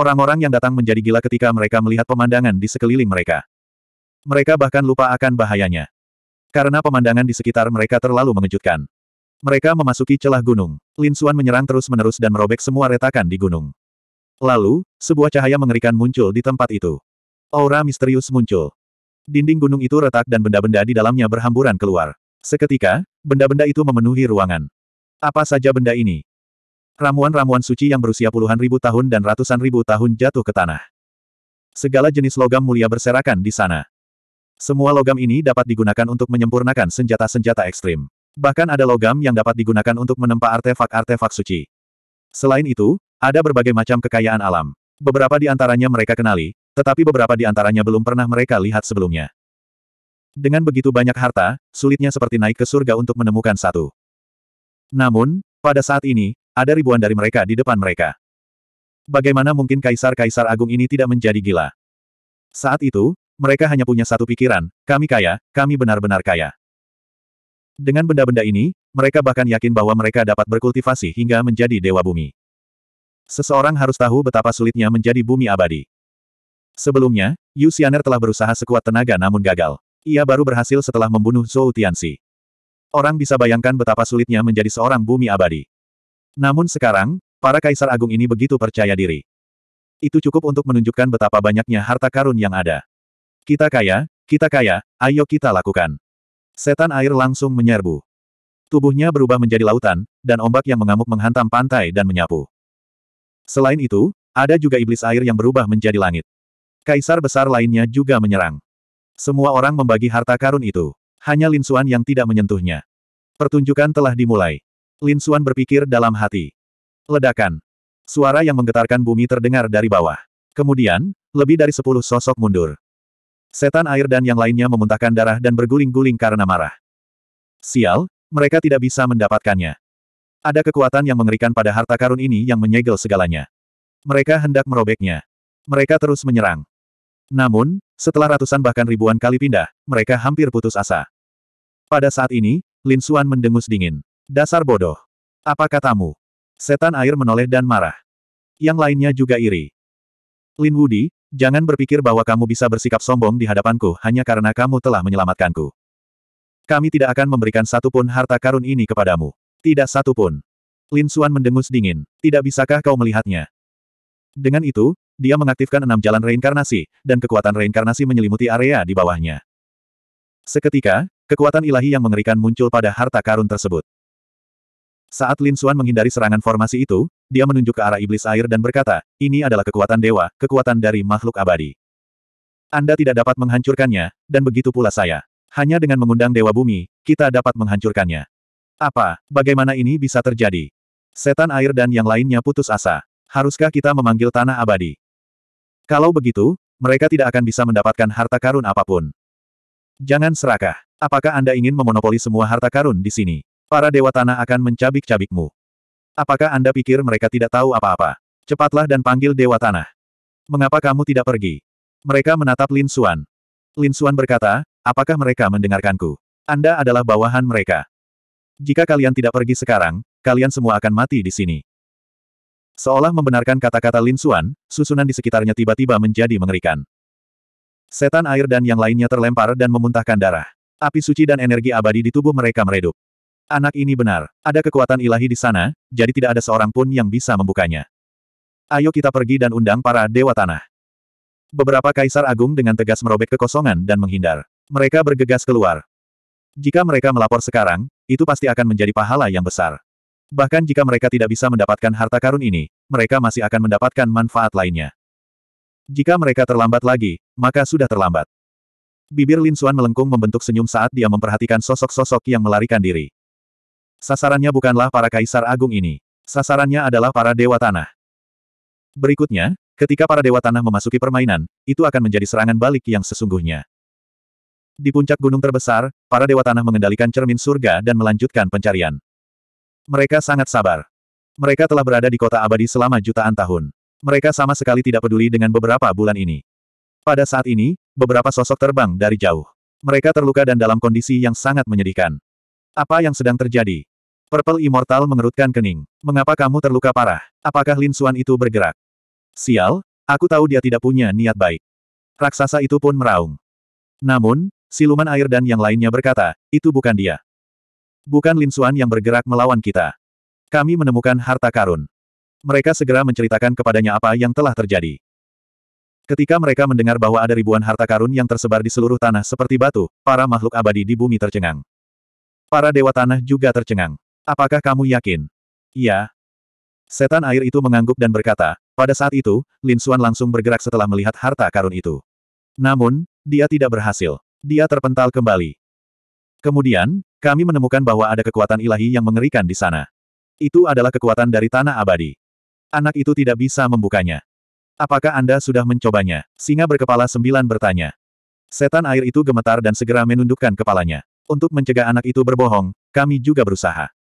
Orang-orang yang datang menjadi gila ketika mereka melihat pemandangan di sekeliling mereka. Mereka bahkan lupa akan bahayanya. Karena pemandangan di sekitar mereka terlalu mengejutkan. Mereka memasuki celah gunung. Lin Xuan menyerang terus-menerus dan merobek semua retakan di gunung. Lalu, sebuah cahaya mengerikan muncul di tempat itu. Aura misterius muncul. Dinding gunung itu retak dan benda-benda di dalamnya berhamburan keluar. Seketika, benda-benda itu memenuhi ruangan. Apa saja benda ini? Ramuan-ramuan suci yang berusia puluhan ribu tahun dan ratusan ribu tahun jatuh ke tanah. Segala jenis logam mulia berserakan di sana. Semua logam ini dapat digunakan untuk menyempurnakan senjata-senjata ekstrim. Bahkan ada logam yang dapat digunakan untuk menempa artefak-artefak suci. Selain itu, ada berbagai macam kekayaan alam. Beberapa di antaranya mereka kenali, tetapi beberapa di antaranya belum pernah mereka lihat sebelumnya. Dengan begitu banyak harta, sulitnya seperti naik ke surga untuk menemukan satu. Namun, pada saat ini, ada ribuan dari mereka di depan mereka. Bagaimana mungkin kaisar-kaisar agung ini tidak menjadi gila? Saat itu, mereka hanya punya satu pikiran, kami kaya, kami benar-benar kaya. Dengan benda-benda ini, mereka bahkan yakin bahwa mereka dapat berkultivasi hingga menjadi dewa bumi. Seseorang harus tahu betapa sulitnya menjadi bumi abadi. Sebelumnya, Yu Xianer telah berusaha sekuat tenaga namun gagal. Ia baru berhasil setelah membunuh Zhou Tianxi. Orang bisa bayangkan betapa sulitnya menjadi seorang bumi abadi. Namun sekarang, para kaisar agung ini begitu percaya diri. Itu cukup untuk menunjukkan betapa banyaknya harta karun yang ada. Kita kaya, kita kaya, ayo kita lakukan. Setan air langsung menyerbu. Tubuhnya berubah menjadi lautan, dan ombak yang mengamuk menghantam pantai dan menyapu. Selain itu, ada juga iblis air yang berubah menjadi langit. Kaisar besar lainnya juga menyerang. Semua orang membagi harta karun itu. Hanya Lin Linsuan yang tidak menyentuhnya. Pertunjukan telah dimulai. Lin Suan berpikir dalam hati. Ledakan. Suara yang menggetarkan bumi terdengar dari bawah. Kemudian, lebih dari sepuluh sosok mundur. Setan air dan yang lainnya memuntahkan darah dan berguling-guling karena marah. Sial, mereka tidak bisa mendapatkannya. Ada kekuatan yang mengerikan pada harta karun ini yang menyegel segalanya. Mereka hendak merobeknya. Mereka terus menyerang. Namun, setelah ratusan bahkan ribuan kali pindah, mereka hampir putus asa. Pada saat ini, Lin Suan mendengus dingin. Dasar bodoh. Apa katamu? Setan air menoleh dan marah. Yang lainnya juga iri. Lin Wudi, jangan berpikir bahwa kamu bisa bersikap sombong di hadapanku hanya karena kamu telah menyelamatkanku. Kami tidak akan memberikan satupun harta karun ini kepadamu. Tidak satupun. Lin Xuan mendengus dingin. Tidak bisakah kau melihatnya? Dengan itu, dia mengaktifkan enam jalan reinkarnasi, dan kekuatan reinkarnasi menyelimuti area di bawahnya. Seketika, kekuatan ilahi yang mengerikan muncul pada harta karun tersebut. Saat Lin Xuan menghindari serangan formasi itu, dia menunjuk ke arah iblis air dan berkata, ini adalah kekuatan dewa, kekuatan dari makhluk abadi. Anda tidak dapat menghancurkannya, dan begitu pula saya. Hanya dengan mengundang dewa bumi, kita dapat menghancurkannya. Apa, bagaimana ini bisa terjadi? Setan air dan yang lainnya putus asa. Haruskah kita memanggil tanah abadi? Kalau begitu, mereka tidak akan bisa mendapatkan harta karun apapun. Jangan serakah. Apakah Anda ingin memonopoli semua harta karun di sini? Para dewa tanah akan mencabik-cabikmu. Apakah Anda pikir mereka tidak tahu apa-apa? Cepatlah dan panggil dewa tanah. Mengapa kamu tidak pergi? Mereka menatap Lin Suan. Lin Suan berkata, apakah mereka mendengarkanku? Anda adalah bawahan mereka. Jika kalian tidak pergi sekarang, kalian semua akan mati di sini. Seolah membenarkan kata-kata Lin Suan, susunan di sekitarnya tiba-tiba menjadi mengerikan. Setan air dan yang lainnya terlempar dan memuntahkan darah. Api suci dan energi abadi di tubuh mereka meredup. Anak ini benar. Ada kekuatan ilahi di sana, jadi tidak ada seorang pun yang bisa membukanya. Ayo kita pergi dan undang para dewa tanah. Beberapa kaisar agung dengan tegas merobek kekosongan dan menghindar. Mereka bergegas keluar. Jika mereka melapor sekarang, itu pasti akan menjadi pahala yang besar. Bahkan jika mereka tidak bisa mendapatkan harta karun ini, mereka masih akan mendapatkan manfaat lainnya. Jika mereka terlambat lagi, maka sudah terlambat. Bibir Lin Suan melengkung membentuk senyum saat dia memperhatikan sosok-sosok yang melarikan diri. Sasarannya bukanlah para kaisar agung ini. Sasarannya adalah para dewa tanah. Berikutnya, ketika para dewa tanah memasuki permainan, itu akan menjadi serangan balik yang sesungguhnya. Di puncak gunung terbesar, para dewa tanah mengendalikan cermin surga dan melanjutkan pencarian. Mereka sangat sabar. Mereka telah berada di kota abadi selama jutaan tahun. Mereka sama sekali tidak peduli dengan beberapa bulan ini. Pada saat ini, beberapa sosok terbang dari jauh. Mereka terluka dan dalam kondisi yang sangat menyedihkan. Apa yang sedang terjadi? Purple Immortal mengerutkan kening. Mengapa kamu terluka parah? Apakah Lin Xuan itu bergerak? Sial, aku tahu dia tidak punya niat baik. Raksasa itu pun meraung. Namun, siluman air dan yang lainnya berkata, itu bukan dia. Bukan Lin Xuan yang bergerak melawan kita. Kami menemukan harta karun. Mereka segera menceritakan kepadanya apa yang telah terjadi. Ketika mereka mendengar bahwa ada ribuan harta karun yang tersebar di seluruh tanah seperti batu, para makhluk abadi di bumi tercengang. Para dewa tanah juga tercengang. Apakah kamu yakin? Iya. Setan air itu mengangguk dan berkata, pada saat itu, Lin Xuan langsung bergerak setelah melihat harta karun itu. Namun, dia tidak berhasil. Dia terpental kembali. Kemudian, kami menemukan bahwa ada kekuatan ilahi yang mengerikan di sana. Itu adalah kekuatan dari tanah abadi. Anak itu tidak bisa membukanya. Apakah Anda sudah mencobanya? Singa berkepala sembilan bertanya. Setan air itu gemetar dan segera menundukkan kepalanya. Untuk mencegah anak itu berbohong, kami juga berusaha.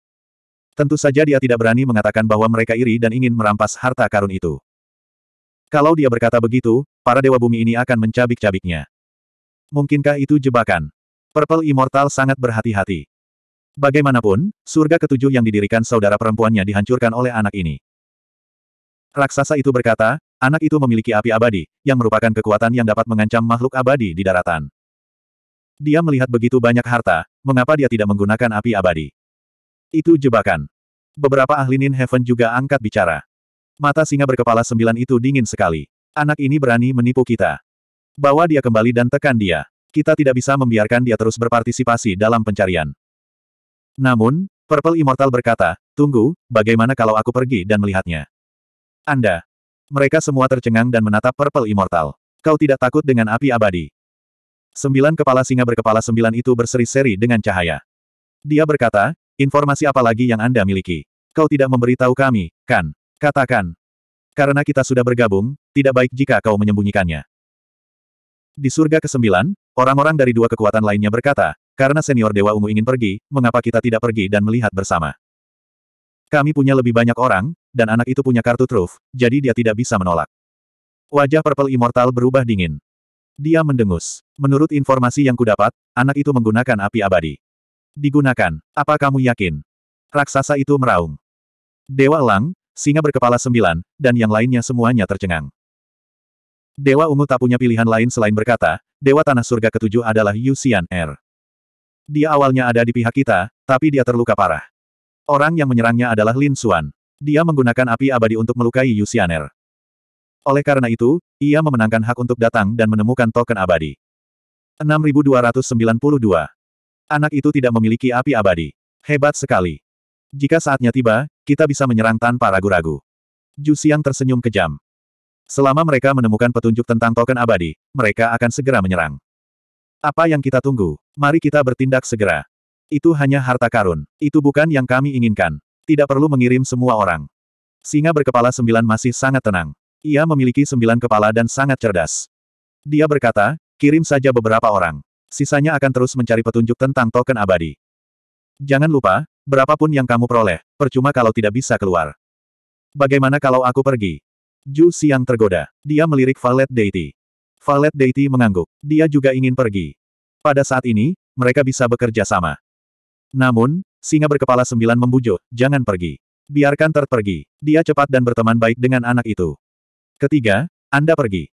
Tentu saja dia tidak berani mengatakan bahwa mereka iri dan ingin merampas harta karun itu. Kalau dia berkata begitu, para dewa bumi ini akan mencabik-cabiknya. Mungkinkah itu jebakan? Purple Immortal sangat berhati-hati. Bagaimanapun, surga ketujuh yang didirikan saudara perempuannya dihancurkan oleh anak ini. Raksasa itu berkata, anak itu memiliki api abadi, yang merupakan kekuatan yang dapat mengancam makhluk abadi di daratan. Dia melihat begitu banyak harta, mengapa dia tidak menggunakan api abadi? Itu jebakan. Beberapa ahli Nin Heaven juga angkat bicara. Mata singa berkepala sembilan itu dingin sekali. Anak ini berani menipu kita. Bawa dia kembali dan tekan dia. Kita tidak bisa membiarkan dia terus berpartisipasi dalam pencarian. Namun, Purple Immortal berkata, Tunggu, bagaimana kalau aku pergi dan melihatnya? Anda. Mereka semua tercengang dan menatap Purple Immortal. Kau tidak takut dengan api abadi. Sembilan kepala singa berkepala sembilan itu berseri-seri dengan cahaya. Dia berkata, Informasi apa lagi yang Anda miliki? Kau tidak memberitahu kami, kan? Katakan. Karena kita sudah bergabung, tidak baik jika kau menyembunyikannya. Di surga ke-9, orang-orang dari dua kekuatan lainnya berkata, karena senior Dewa Ungu ingin pergi, mengapa kita tidak pergi dan melihat bersama? Kami punya lebih banyak orang, dan anak itu punya kartu truf, jadi dia tidak bisa menolak. Wajah Purple Immortal berubah dingin. Dia mendengus. Menurut informasi yang kudapat, anak itu menggunakan api abadi. Digunakan. Apa kamu yakin? Raksasa itu meraung. Dewa elang, singa berkepala sembilan, dan yang lainnya semuanya tercengang. Dewa ungu tak punya pilihan lain selain berkata, Dewa Tanah Surga ketujuh adalah Yusian Er. Dia awalnya ada di pihak kita, tapi dia terluka parah. Orang yang menyerangnya adalah Lin Xuan. Dia menggunakan api abadi untuk melukai Yusian Er. Oleh karena itu, ia memenangkan hak untuk datang dan menemukan token abadi. 6292 Anak itu tidak memiliki api abadi. Hebat sekali. Jika saatnya tiba, kita bisa menyerang tanpa ragu-ragu. Ju Xiang tersenyum kejam. Selama mereka menemukan petunjuk tentang token abadi, mereka akan segera menyerang. Apa yang kita tunggu? Mari kita bertindak segera. Itu hanya harta karun. Itu bukan yang kami inginkan. Tidak perlu mengirim semua orang. Singa berkepala sembilan masih sangat tenang. Ia memiliki sembilan kepala dan sangat cerdas. Dia berkata, kirim saja beberapa orang. Sisanya akan terus mencari petunjuk tentang token abadi. Jangan lupa, berapapun yang kamu peroleh, percuma kalau tidak bisa keluar. Bagaimana kalau aku pergi? Ju Siang tergoda. Dia melirik Valet Deity. Valet Deity mengangguk. Dia juga ingin pergi. Pada saat ini, mereka bisa bekerja sama. Namun, singa berkepala sembilan membujuk, jangan pergi. Biarkan Tert pergi. Dia cepat dan berteman baik dengan anak itu. Ketiga, Anda pergi.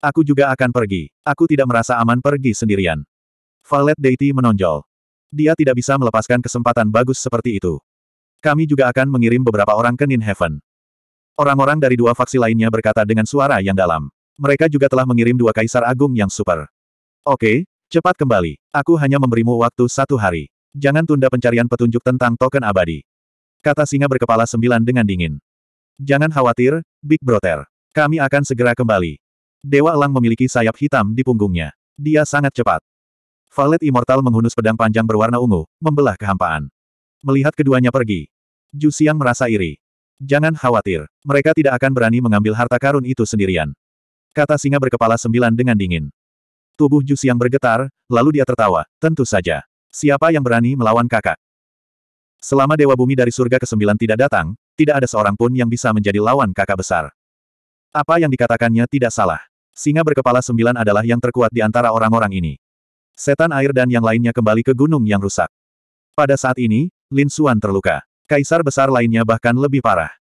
Aku juga akan pergi. Aku tidak merasa aman pergi sendirian. Valet Deity menonjol. Dia tidak bisa melepaskan kesempatan bagus seperti itu. Kami juga akan mengirim beberapa orang ke Nin Heaven. Orang-orang dari dua faksi lainnya berkata dengan suara yang dalam. Mereka juga telah mengirim dua kaisar agung yang super. Oke, cepat kembali. Aku hanya memberimu waktu satu hari. Jangan tunda pencarian petunjuk tentang token abadi. Kata singa berkepala sembilan dengan dingin. Jangan khawatir, Big Brother. Kami akan segera kembali. Dewa Elang memiliki sayap hitam di punggungnya. Dia sangat cepat. Valet Immortal menghunus pedang panjang berwarna ungu, membelah kehampaan. Melihat keduanya pergi, Ju Xiang merasa iri. Jangan khawatir, mereka tidak akan berani mengambil harta karun itu sendirian. Kata singa berkepala sembilan dengan dingin. Tubuh Ju Xiang bergetar, lalu dia tertawa, tentu saja. Siapa yang berani melawan kakak? Selama Dewa Bumi dari surga ke sembilan tidak datang, tidak ada seorang pun yang bisa menjadi lawan kakak besar. Apa yang dikatakannya tidak salah. Singa berkepala sembilan adalah yang terkuat di antara orang-orang ini. Setan air dan yang lainnya kembali ke gunung yang rusak. Pada saat ini, Lin Xuan terluka. Kaisar besar lainnya bahkan lebih parah.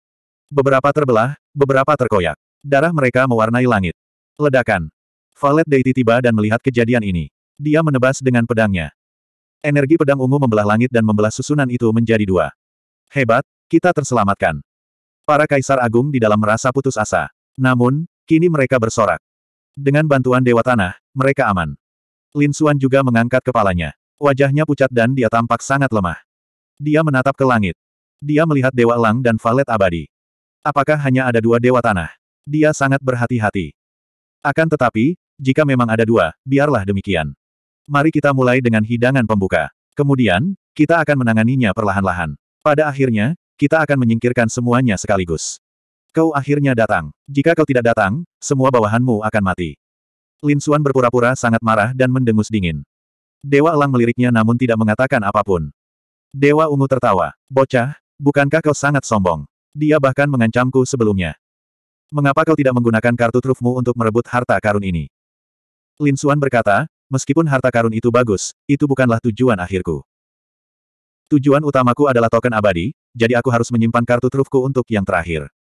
Beberapa terbelah, beberapa terkoyak. Darah mereka mewarnai langit. Ledakan. Valet Deity tiba dan melihat kejadian ini. Dia menebas dengan pedangnya. Energi pedang ungu membelah langit dan membelah susunan itu menjadi dua. Hebat, kita terselamatkan. Para kaisar agung di dalam merasa putus asa. Namun, kini mereka bersorak. Dengan bantuan Dewa Tanah, mereka aman. Lin Xuan juga mengangkat kepalanya. Wajahnya pucat dan dia tampak sangat lemah. Dia menatap ke langit. Dia melihat Dewa Lang dan Valet Abadi. Apakah hanya ada dua Dewa Tanah? Dia sangat berhati-hati. Akan tetapi, jika memang ada dua, biarlah demikian. Mari kita mulai dengan hidangan pembuka. Kemudian, kita akan menanganinya perlahan-lahan. Pada akhirnya, kita akan menyingkirkan semuanya sekaligus. Kau akhirnya datang. Jika kau tidak datang, semua bawahanmu akan mati. Lin Suan berpura-pura sangat marah dan mendengus dingin. Dewa Elang meliriknya namun tidak mengatakan apapun. Dewa Ungu tertawa. Bocah, bukankah kau sangat sombong? Dia bahkan mengancamku sebelumnya. Mengapa kau tidak menggunakan kartu trufmu untuk merebut harta karun ini? Lin Suan berkata, meskipun harta karun itu bagus, itu bukanlah tujuan akhirku. Tujuan utamaku adalah token abadi, jadi aku harus menyimpan kartu trufku untuk yang terakhir.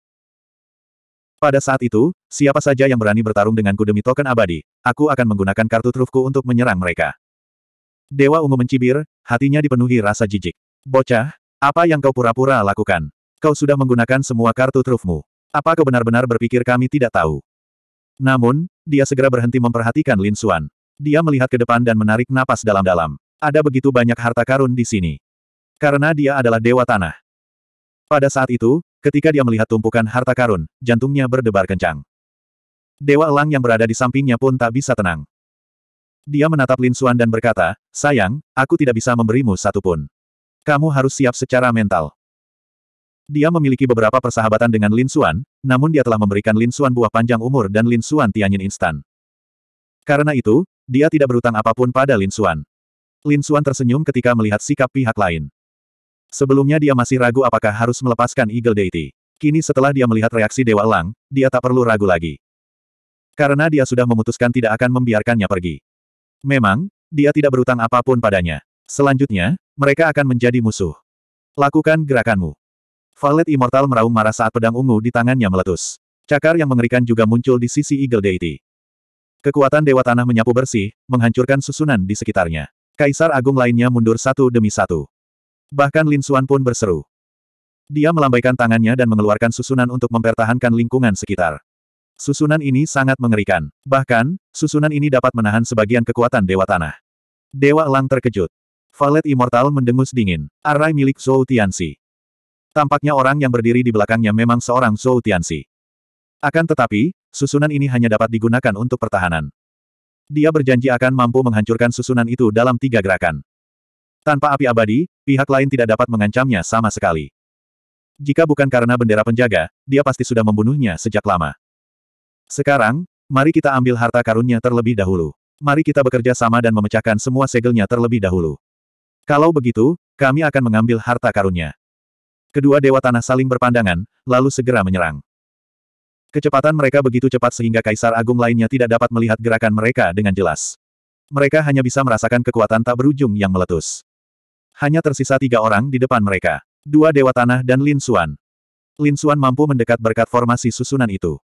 Pada saat itu, siapa saja yang berani bertarung denganku demi token abadi, aku akan menggunakan kartu trufku untuk menyerang mereka. Dewa ungu mencibir, hatinya dipenuhi rasa jijik. Bocah, apa yang kau pura-pura lakukan? Kau sudah menggunakan semua kartu trufmu. Apa kau benar-benar berpikir kami tidak tahu? Namun, dia segera berhenti memperhatikan Lin Suan. Dia melihat ke depan dan menarik napas dalam-dalam. Ada begitu banyak harta karun di sini. Karena dia adalah dewa tanah. Pada saat itu, Ketika dia melihat tumpukan harta karun, jantungnya berdebar kencang. Dewa Elang yang berada di sampingnya pun tak bisa tenang. Dia menatap Lin Xuan dan berkata, Sayang, aku tidak bisa memberimu satu pun. Kamu harus siap secara mental. Dia memiliki beberapa persahabatan dengan Lin Xuan, namun dia telah memberikan Lin Xuan buah panjang umur dan Lin Xuan tianyin instan. Karena itu, dia tidak berutang apapun pada Lin Xuan. Lin Xuan tersenyum ketika melihat sikap pihak lain. Sebelumnya dia masih ragu apakah harus melepaskan Eagle Deity. Kini setelah dia melihat reaksi Dewa Elang, dia tak perlu ragu lagi. Karena dia sudah memutuskan tidak akan membiarkannya pergi. Memang, dia tidak berutang apapun padanya. Selanjutnya, mereka akan menjadi musuh. Lakukan gerakanmu. Valet Immortal meraung marah saat pedang ungu di tangannya meletus. Cakar yang mengerikan juga muncul di sisi Eagle Deity. Kekuatan Dewa Tanah menyapu bersih, menghancurkan susunan di sekitarnya. Kaisar Agung lainnya mundur satu demi satu. Bahkan Lin Xuan pun berseru. Dia melambaikan tangannya dan mengeluarkan susunan untuk mempertahankan lingkungan sekitar. Susunan ini sangat mengerikan. Bahkan, susunan ini dapat menahan sebagian kekuatan Dewa Tanah. Dewa Elang terkejut. Valet Immortal mendengus dingin. Arai milik Zhou Tianxi. Tampaknya orang yang berdiri di belakangnya memang seorang Zhou Tianxi. Akan tetapi, susunan ini hanya dapat digunakan untuk pertahanan. Dia berjanji akan mampu menghancurkan susunan itu dalam tiga gerakan. Tanpa api abadi, pihak lain tidak dapat mengancamnya sama sekali. Jika bukan karena bendera penjaga, dia pasti sudah membunuhnya sejak lama. Sekarang, mari kita ambil harta karunnya terlebih dahulu. Mari kita bekerja sama dan memecahkan semua segelnya terlebih dahulu. Kalau begitu, kami akan mengambil harta karunnya. Kedua dewa tanah saling berpandangan, lalu segera menyerang. Kecepatan mereka begitu cepat sehingga kaisar agung lainnya tidak dapat melihat gerakan mereka dengan jelas. Mereka hanya bisa merasakan kekuatan tak berujung yang meletus. Hanya tersisa tiga orang di depan mereka. Dua Dewa Tanah dan Lin Xuan. Lin Xuan mampu mendekat berkat formasi susunan itu.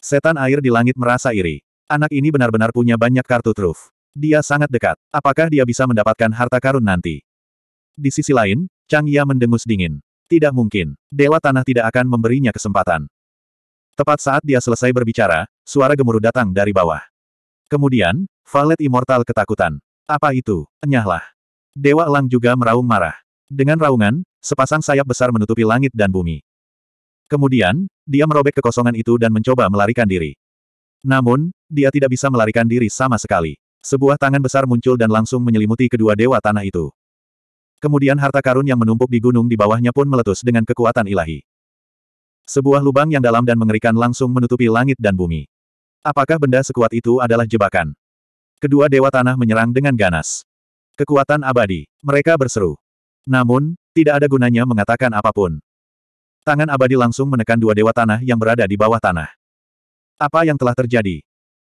Setan air di langit merasa iri. Anak ini benar-benar punya banyak kartu truf. Dia sangat dekat. Apakah dia bisa mendapatkan harta karun nanti? Di sisi lain, Chang Ya mendengus dingin. Tidak mungkin. Dewa Tanah tidak akan memberinya kesempatan. Tepat saat dia selesai berbicara, suara gemuruh datang dari bawah. Kemudian, Valet Immortal ketakutan. Apa itu? Enyahlah. Dewa Elang juga meraung marah. Dengan raungan, sepasang sayap besar menutupi langit dan bumi. Kemudian, dia merobek kekosongan itu dan mencoba melarikan diri. Namun, dia tidak bisa melarikan diri sama sekali. Sebuah tangan besar muncul dan langsung menyelimuti kedua dewa tanah itu. Kemudian harta karun yang menumpuk di gunung di bawahnya pun meletus dengan kekuatan ilahi. Sebuah lubang yang dalam dan mengerikan langsung menutupi langit dan bumi. Apakah benda sekuat itu adalah jebakan? Kedua dewa tanah menyerang dengan ganas. Kekuatan abadi. Mereka berseru. Namun, tidak ada gunanya mengatakan apapun. Tangan abadi langsung menekan dua dewa tanah yang berada di bawah tanah. Apa yang telah terjadi?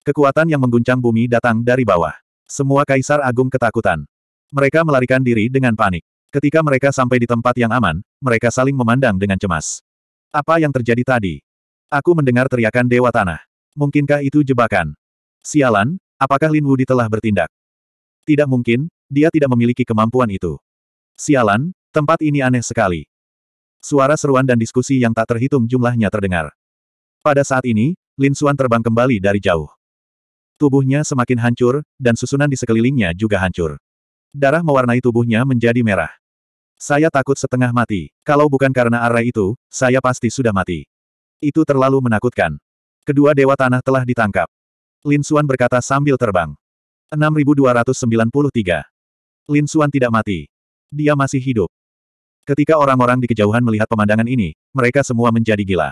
Kekuatan yang mengguncang bumi datang dari bawah. Semua kaisar agung ketakutan. Mereka melarikan diri dengan panik. Ketika mereka sampai di tempat yang aman, mereka saling memandang dengan cemas. Apa yang terjadi tadi? Aku mendengar teriakan dewa tanah. Mungkinkah itu jebakan? Sialan, apakah Lin Wudi telah bertindak? Tidak mungkin, dia tidak memiliki kemampuan itu. Sialan, tempat ini aneh sekali. Suara seruan dan diskusi yang tak terhitung jumlahnya terdengar. Pada saat ini, Lin Xuan terbang kembali dari jauh. Tubuhnya semakin hancur, dan susunan di sekelilingnya juga hancur. Darah mewarnai tubuhnya menjadi merah. Saya takut setengah mati. Kalau bukan karena arah itu, saya pasti sudah mati. Itu terlalu menakutkan. Kedua dewa tanah telah ditangkap. Lin Xuan berkata sambil terbang. 6293. Lin Suan tidak mati. Dia masih hidup. Ketika orang-orang di kejauhan melihat pemandangan ini, mereka semua menjadi gila.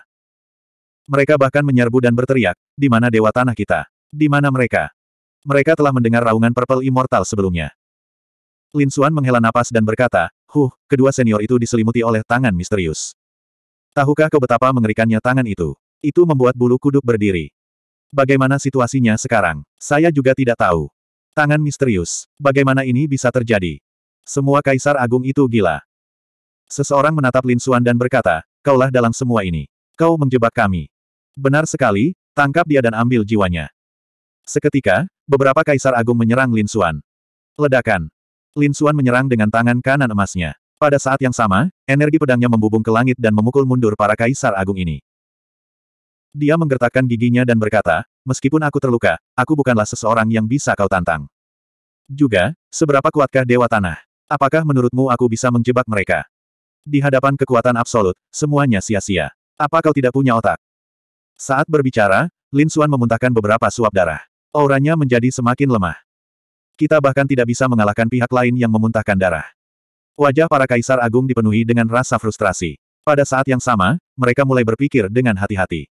Mereka bahkan menyerbu dan berteriak, di mana dewa tanah kita? Di mana mereka? Mereka telah mendengar raungan Purple Immortal sebelumnya. Lin Suan menghela napas dan berkata, Huh, kedua senior itu diselimuti oleh tangan misterius. Tahukah kau betapa mengerikannya tangan itu? Itu membuat bulu kuduk berdiri. Bagaimana situasinya sekarang? Saya juga tidak tahu. Tangan misterius. Bagaimana ini bisa terjadi? Semua kaisar agung itu gila. Seseorang menatap Lin Xuan dan berkata, kaulah dalam semua ini. Kau menjebak kami. Benar sekali, tangkap dia dan ambil jiwanya. Seketika, beberapa kaisar agung menyerang Lin Xuan. Ledakan. Lin Xuan menyerang dengan tangan kanan emasnya. Pada saat yang sama, energi pedangnya membubung ke langit dan memukul mundur para kaisar agung ini. Dia menggertakkan giginya dan berkata, meskipun aku terluka, aku bukanlah seseorang yang bisa kau tantang. Juga, seberapa kuatkah Dewa Tanah? Apakah menurutmu aku bisa menjebak mereka? Di hadapan kekuatan absolut, semuanya sia-sia. Apa kau tidak punya otak? Saat berbicara, Lin Xuan memuntahkan beberapa suap darah. Auranya menjadi semakin lemah. Kita bahkan tidak bisa mengalahkan pihak lain yang memuntahkan darah. Wajah para kaisar agung dipenuhi dengan rasa frustrasi. Pada saat yang sama, mereka mulai berpikir dengan hati-hati.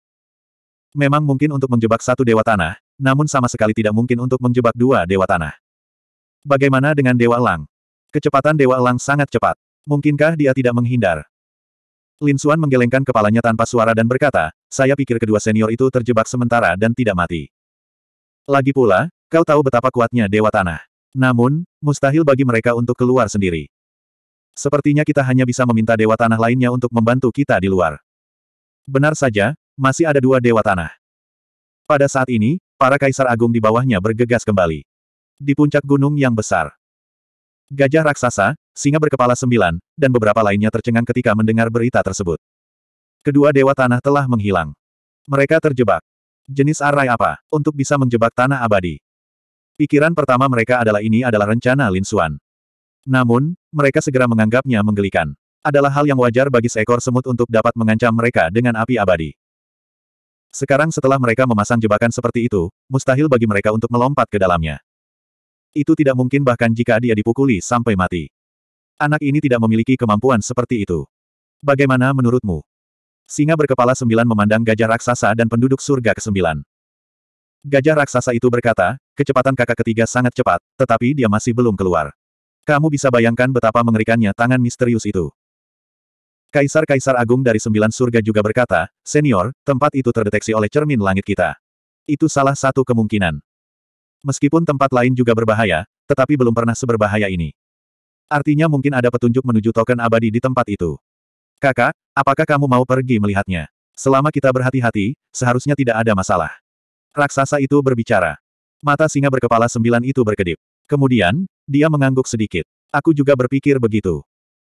Memang mungkin untuk menjebak satu dewa tanah, namun sama sekali tidak mungkin untuk menjebak dua dewa tanah. Bagaimana dengan Dewa elang? Kecepatan Dewa elang sangat cepat. Mungkinkah dia tidak menghindar? Lin Xuan menggelengkan kepalanya tanpa suara dan berkata, saya pikir kedua senior itu terjebak sementara dan tidak mati. Lagi pula, kau tahu betapa kuatnya Dewa Tanah. Namun, mustahil bagi mereka untuk keluar sendiri. Sepertinya kita hanya bisa meminta Dewa Tanah lainnya untuk membantu kita di luar. Benar saja, masih ada dua dewa tanah. Pada saat ini, para kaisar agung di bawahnya bergegas kembali. Di puncak gunung yang besar. Gajah raksasa, singa berkepala sembilan, dan beberapa lainnya tercengang ketika mendengar berita tersebut. Kedua dewa tanah telah menghilang. Mereka terjebak. Jenis arai apa, untuk bisa menjebak tanah abadi? Pikiran pertama mereka adalah ini adalah rencana Lin Xuan. Namun, mereka segera menganggapnya menggelikan. Adalah hal yang wajar bagi seekor semut untuk dapat mengancam mereka dengan api abadi. Sekarang setelah mereka memasang jebakan seperti itu, mustahil bagi mereka untuk melompat ke dalamnya. Itu tidak mungkin bahkan jika dia dipukuli sampai mati. Anak ini tidak memiliki kemampuan seperti itu. Bagaimana menurutmu? Singa berkepala sembilan memandang gajah raksasa dan penduduk surga kesembilan. Gajah raksasa itu berkata, kecepatan kakak ketiga sangat cepat, tetapi dia masih belum keluar. Kamu bisa bayangkan betapa mengerikannya tangan misterius itu. Kaisar-kaisar agung dari sembilan surga juga berkata, Senior, tempat itu terdeteksi oleh cermin langit kita. Itu salah satu kemungkinan. Meskipun tempat lain juga berbahaya, tetapi belum pernah seberbahaya ini. Artinya mungkin ada petunjuk menuju token abadi di tempat itu. Kakak, apakah kamu mau pergi melihatnya? Selama kita berhati-hati, seharusnya tidak ada masalah. Raksasa itu berbicara. Mata singa berkepala sembilan itu berkedip. Kemudian, dia mengangguk sedikit. Aku juga berpikir begitu.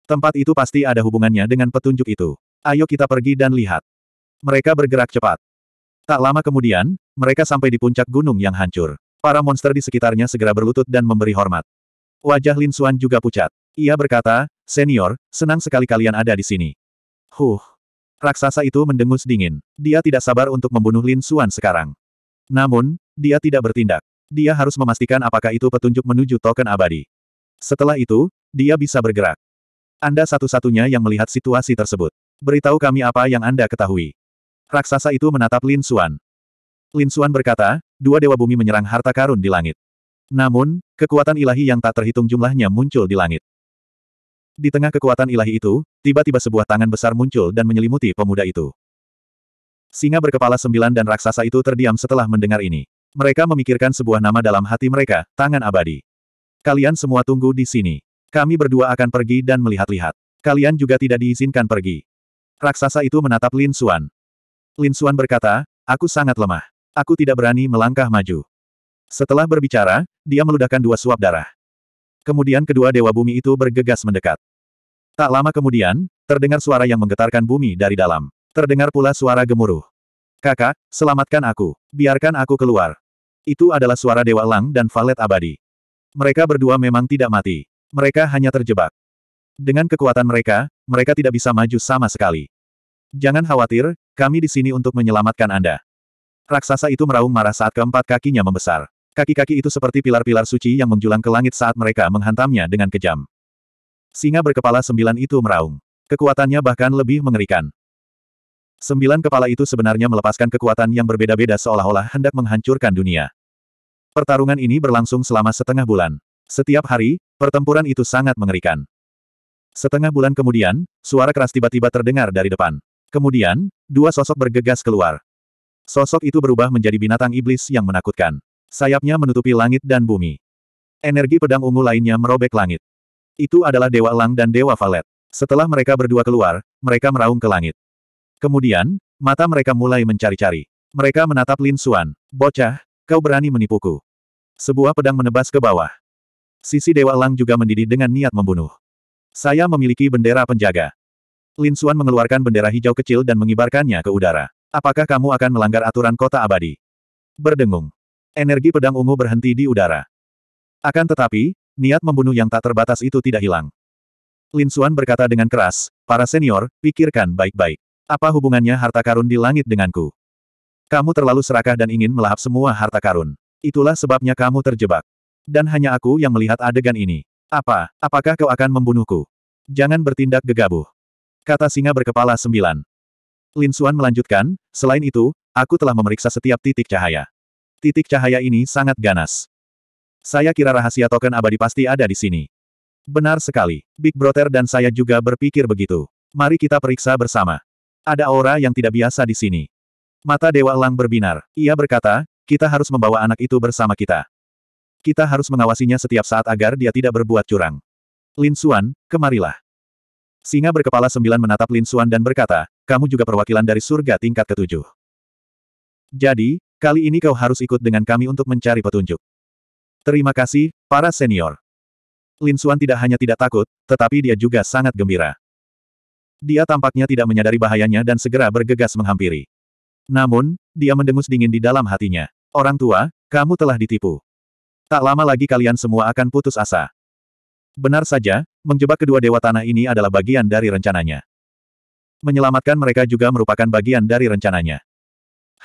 Tempat itu pasti ada hubungannya dengan petunjuk itu. Ayo kita pergi dan lihat. Mereka bergerak cepat. Tak lama kemudian, mereka sampai di puncak gunung yang hancur. Para monster di sekitarnya segera berlutut dan memberi hormat. Wajah Lin Suan juga pucat. Ia berkata, Senior, senang sekali kalian ada di sini. Huh. Raksasa itu mendengus dingin. Dia tidak sabar untuk membunuh Lin Suan sekarang. Namun, dia tidak bertindak. Dia harus memastikan apakah itu petunjuk menuju token abadi. Setelah itu, dia bisa bergerak. Anda satu-satunya yang melihat situasi tersebut. Beritahu kami apa yang Anda ketahui. Raksasa itu menatap Lin Xuan. Lin Xuan berkata, dua dewa bumi menyerang harta karun di langit. Namun, kekuatan ilahi yang tak terhitung jumlahnya muncul di langit. Di tengah kekuatan ilahi itu, tiba-tiba sebuah tangan besar muncul dan menyelimuti pemuda itu. Singa berkepala sembilan dan raksasa itu terdiam setelah mendengar ini. Mereka memikirkan sebuah nama dalam hati mereka, Tangan Abadi. Kalian semua tunggu di sini. Kami berdua akan pergi dan melihat-lihat. Kalian juga tidak diizinkan pergi. Raksasa itu menatap Lin Xuan. Lin Xuan berkata, aku sangat lemah. Aku tidak berani melangkah maju. Setelah berbicara, dia meludahkan dua suap darah. Kemudian kedua dewa bumi itu bergegas mendekat. Tak lama kemudian, terdengar suara yang menggetarkan bumi dari dalam. Terdengar pula suara gemuruh. Kakak, selamatkan aku. Biarkan aku keluar. Itu adalah suara Dewa Lang dan Valet Abadi. Mereka berdua memang tidak mati. Mereka hanya terjebak. Dengan kekuatan mereka, mereka tidak bisa maju sama sekali. Jangan khawatir, kami di sini untuk menyelamatkan Anda. Raksasa itu meraung marah saat keempat kakinya membesar. Kaki-kaki itu seperti pilar-pilar suci yang menjulang ke langit saat mereka menghantamnya dengan kejam. Singa berkepala sembilan itu meraung. Kekuatannya bahkan lebih mengerikan. Sembilan kepala itu sebenarnya melepaskan kekuatan yang berbeda-beda seolah-olah hendak menghancurkan dunia. Pertarungan ini berlangsung selama setengah bulan. Setiap hari, Pertempuran itu sangat mengerikan. Setengah bulan kemudian, suara keras tiba-tiba terdengar dari depan. Kemudian, dua sosok bergegas keluar. Sosok itu berubah menjadi binatang iblis yang menakutkan. Sayapnya menutupi langit dan bumi. Energi pedang ungu lainnya merobek langit. Itu adalah Dewa Lang dan Dewa Valet. Setelah mereka berdua keluar, mereka meraung ke langit. Kemudian, mata mereka mulai mencari-cari. Mereka menatap Lin Suan. Bocah, kau berani menipuku. Sebuah pedang menebas ke bawah. Sisi Dewa Lang juga mendidih dengan niat membunuh. Saya memiliki bendera penjaga. Lin Xuan mengeluarkan bendera hijau kecil dan mengibarkannya ke udara. Apakah kamu akan melanggar aturan kota abadi? Berdengung. Energi pedang ungu berhenti di udara. Akan tetapi, niat membunuh yang tak terbatas itu tidak hilang. Lin Xuan berkata dengan keras, para senior, pikirkan baik-baik. Apa hubungannya harta karun di langit denganku? Kamu terlalu serakah dan ingin melahap semua harta karun. Itulah sebabnya kamu terjebak. Dan hanya aku yang melihat adegan ini. Apa, apakah kau akan membunuhku? Jangan bertindak gegabah. Kata singa berkepala sembilan. Lin Suan melanjutkan, selain itu, aku telah memeriksa setiap titik cahaya. Titik cahaya ini sangat ganas. Saya kira rahasia token abadi pasti ada di sini. Benar sekali, Big Brother dan saya juga berpikir begitu. Mari kita periksa bersama. Ada aura yang tidak biasa di sini. Mata Dewa Lang berbinar. Ia berkata, kita harus membawa anak itu bersama kita. Kita harus mengawasinya setiap saat agar dia tidak berbuat curang. Lin Xuan, kemarilah. Singa berkepala sembilan menatap Lin Xuan dan berkata, kamu juga perwakilan dari surga tingkat ketujuh. Jadi, kali ini kau harus ikut dengan kami untuk mencari petunjuk. Terima kasih, para senior. Lin Xuan tidak hanya tidak takut, tetapi dia juga sangat gembira. Dia tampaknya tidak menyadari bahayanya dan segera bergegas menghampiri. Namun, dia mendengus dingin di dalam hatinya. Orang tua, kamu telah ditipu. Tak lama lagi kalian semua akan putus asa. Benar saja, menjebak kedua dewa tanah ini adalah bagian dari rencananya. Menyelamatkan mereka juga merupakan bagian dari rencananya.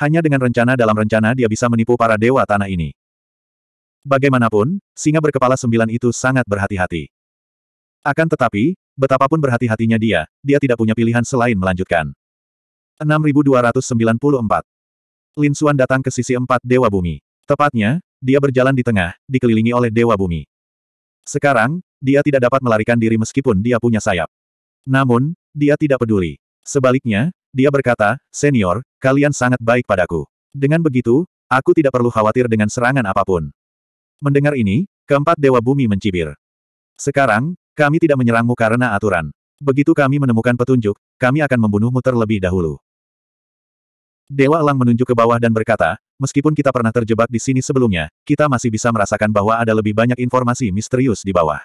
Hanya dengan rencana dalam rencana dia bisa menipu para dewa tanah ini. Bagaimanapun, singa berkepala sembilan itu sangat berhati-hati. Akan tetapi, betapapun berhati-hatinya dia, dia tidak punya pilihan selain melanjutkan. 6294 Lin Suan datang ke sisi empat Dewa Bumi. Tepatnya, dia berjalan di tengah, dikelilingi oleh dewa bumi. Sekarang, dia tidak dapat melarikan diri meskipun dia punya sayap. Namun, dia tidak peduli. Sebaliknya, dia berkata, Senior, kalian sangat baik padaku. Dengan begitu, aku tidak perlu khawatir dengan serangan apapun. Mendengar ini, keempat dewa bumi mencibir. Sekarang, kami tidak menyerangmu karena aturan. Begitu kami menemukan petunjuk, kami akan membunuhmu terlebih dahulu. Dewa Elang menunjuk ke bawah dan berkata, meskipun kita pernah terjebak di sini sebelumnya, kita masih bisa merasakan bahwa ada lebih banyak informasi misterius di bawah.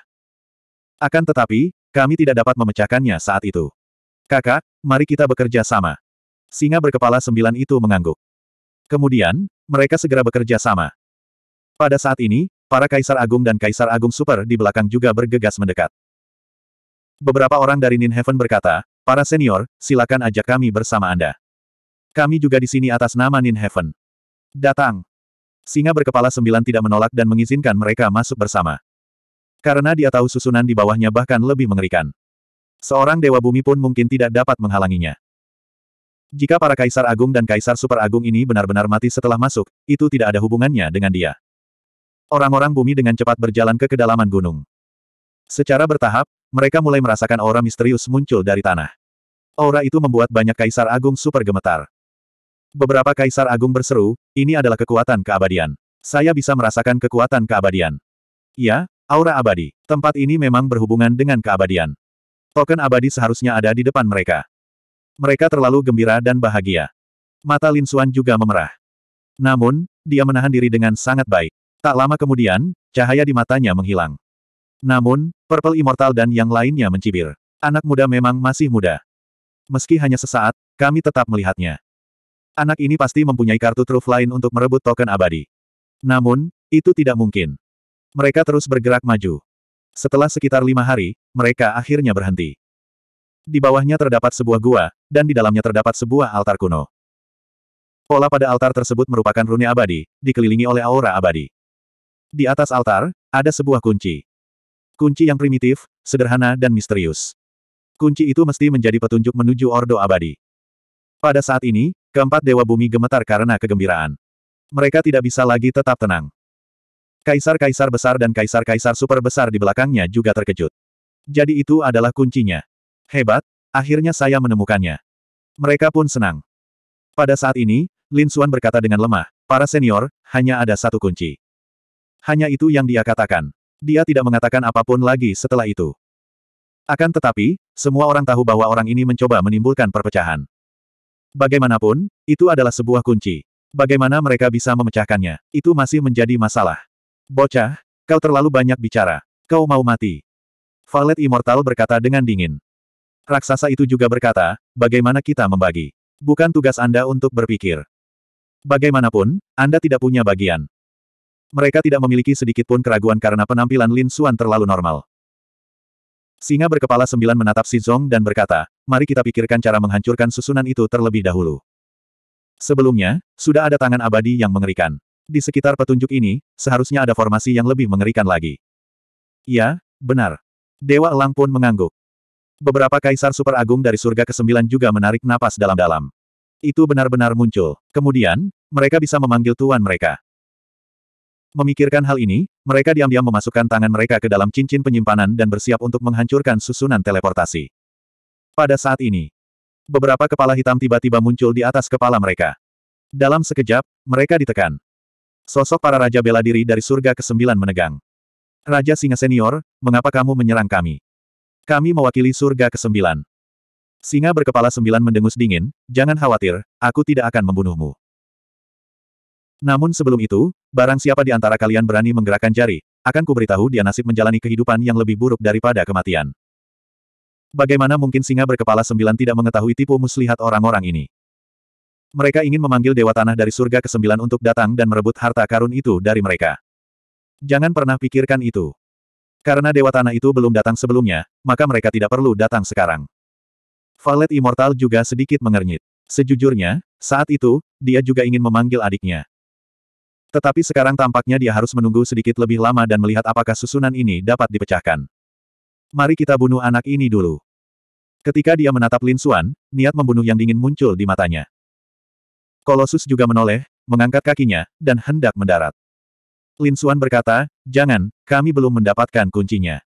Akan tetapi, kami tidak dapat memecahkannya saat itu. Kakak, mari kita bekerja sama. Singa berkepala sembilan itu mengangguk. Kemudian, mereka segera bekerja sama. Pada saat ini, para Kaisar Agung dan Kaisar Agung Super di belakang juga bergegas mendekat. Beberapa orang dari Nin Heaven berkata, para senior, silakan ajak kami bersama Anda. Kami juga di sini atas nama Nin Heaven. Datang. Singa berkepala sembilan tidak menolak dan mengizinkan mereka masuk bersama. Karena dia tahu susunan di bawahnya bahkan lebih mengerikan. Seorang Dewa Bumi pun mungkin tidak dapat menghalanginya. Jika para Kaisar Agung dan Kaisar Super Agung ini benar-benar mati setelah masuk, itu tidak ada hubungannya dengan dia. Orang-orang bumi dengan cepat berjalan ke kedalaman gunung. Secara bertahap, mereka mulai merasakan aura misterius muncul dari tanah. Aura itu membuat banyak Kaisar Agung super gemetar. Beberapa kaisar agung berseru, ini adalah kekuatan keabadian. Saya bisa merasakan kekuatan keabadian. Ya, aura abadi. Tempat ini memang berhubungan dengan keabadian. Token abadi seharusnya ada di depan mereka. Mereka terlalu gembira dan bahagia. Mata Lin Xuan juga memerah. Namun, dia menahan diri dengan sangat baik. Tak lama kemudian, cahaya di matanya menghilang. Namun, Purple Immortal dan yang lainnya mencibir. Anak muda memang masih muda. Meski hanya sesaat, kami tetap melihatnya. Anak ini pasti mempunyai kartu truf lain untuk merebut token abadi. Namun, itu tidak mungkin. Mereka terus bergerak maju. Setelah sekitar lima hari, mereka akhirnya berhenti. Di bawahnya terdapat sebuah gua, dan di dalamnya terdapat sebuah altar kuno. Pola pada altar tersebut merupakan rune abadi, dikelilingi oleh aura abadi. Di atas altar, ada sebuah kunci. Kunci yang primitif, sederhana dan misterius. Kunci itu mesti menjadi petunjuk menuju Ordo Abadi. Pada saat ini, Keempat dewa bumi gemetar karena kegembiraan. Mereka tidak bisa lagi tetap tenang. Kaisar-kaisar besar dan kaisar-kaisar super besar di belakangnya juga terkejut. Jadi itu adalah kuncinya. Hebat, akhirnya saya menemukannya. Mereka pun senang. Pada saat ini, Lin Xuan berkata dengan lemah, para senior, hanya ada satu kunci. Hanya itu yang dia katakan. Dia tidak mengatakan apapun lagi setelah itu. Akan tetapi, semua orang tahu bahwa orang ini mencoba menimbulkan perpecahan. Bagaimanapun, itu adalah sebuah kunci. Bagaimana mereka bisa memecahkannya, itu masih menjadi masalah. Bocah, kau terlalu banyak bicara. Kau mau mati. Valet Immortal berkata dengan dingin. Raksasa itu juga berkata, bagaimana kita membagi. Bukan tugas Anda untuk berpikir. Bagaimanapun, Anda tidak punya bagian. Mereka tidak memiliki sedikit pun keraguan karena penampilan Lin Suan terlalu normal. Singa berkepala sembilan menatap Si Zong dan berkata, mari kita pikirkan cara menghancurkan susunan itu terlebih dahulu. Sebelumnya, sudah ada tangan abadi yang mengerikan. Di sekitar petunjuk ini, seharusnya ada formasi yang lebih mengerikan lagi. Ya, benar. Dewa Elang pun mengangguk. Beberapa kaisar super agung dari surga ke-9 juga menarik napas dalam-dalam. Itu benar-benar muncul. Kemudian, mereka bisa memanggil tuan mereka. Memikirkan hal ini, mereka diam-diam memasukkan tangan mereka ke dalam cincin penyimpanan dan bersiap untuk menghancurkan susunan teleportasi. Pada saat ini, beberapa kepala hitam tiba-tiba muncul di atas kepala mereka. Dalam sekejap, mereka ditekan. Sosok para raja bela diri dari surga kesembilan menegang. Raja Singa Senior, mengapa kamu menyerang kami? Kami mewakili surga kesembilan. Singa berkepala sembilan mendengus dingin, jangan khawatir, aku tidak akan membunuhmu. Namun sebelum itu, barang siapa di antara kalian berani menggerakkan jari, akan kuberitahu dia nasib menjalani kehidupan yang lebih buruk daripada kematian. Bagaimana mungkin singa berkepala sembilan tidak mengetahui tipu muslihat orang-orang ini? Mereka ingin memanggil Dewa Tanah dari surga ke-9 untuk datang dan merebut harta karun itu dari mereka. Jangan pernah pikirkan itu. Karena Dewa Tanah itu belum datang sebelumnya, maka mereka tidak perlu datang sekarang. Valet Immortal juga sedikit mengernyit. Sejujurnya, saat itu, dia juga ingin memanggil adiknya. Tetapi sekarang tampaknya dia harus menunggu sedikit lebih lama dan melihat apakah susunan ini dapat dipecahkan. Mari kita bunuh anak ini dulu. Ketika dia menatap Lin Xuan, niat membunuh yang dingin muncul di matanya. Kolosus juga menoleh, mengangkat kakinya, dan hendak mendarat. Lin Xuan berkata, jangan, kami belum mendapatkan kuncinya.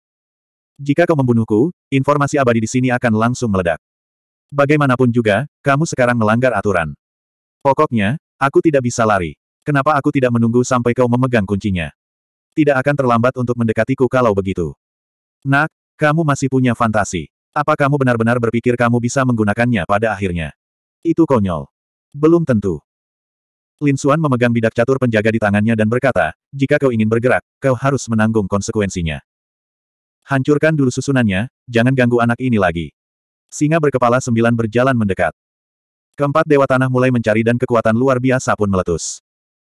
Jika kau membunuhku, informasi abadi di sini akan langsung meledak. Bagaimanapun juga, kamu sekarang melanggar aturan. Pokoknya, aku tidak bisa lari. Kenapa aku tidak menunggu sampai kau memegang kuncinya? Tidak akan terlambat untuk mendekatiku kalau begitu. Nak, kamu masih punya fantasi. Apa kamu benar-benar berpikir kamu bisa menggunakannya pada akhirnya? Itu konyol. Belum tentu. Lin Xuan memegang bidak catur penjaga di tangannya dan berkata, jika kau ingin bergerak, kau harus menanggung konsekuensinya. Hancurkan dulu susunannya, jangan ganggu anak ini lagi. Singa berkepala sembilan berjalan mendekat. Keempat dewa tanah mulai mencari dan kekuatan luar biasa pun meletus.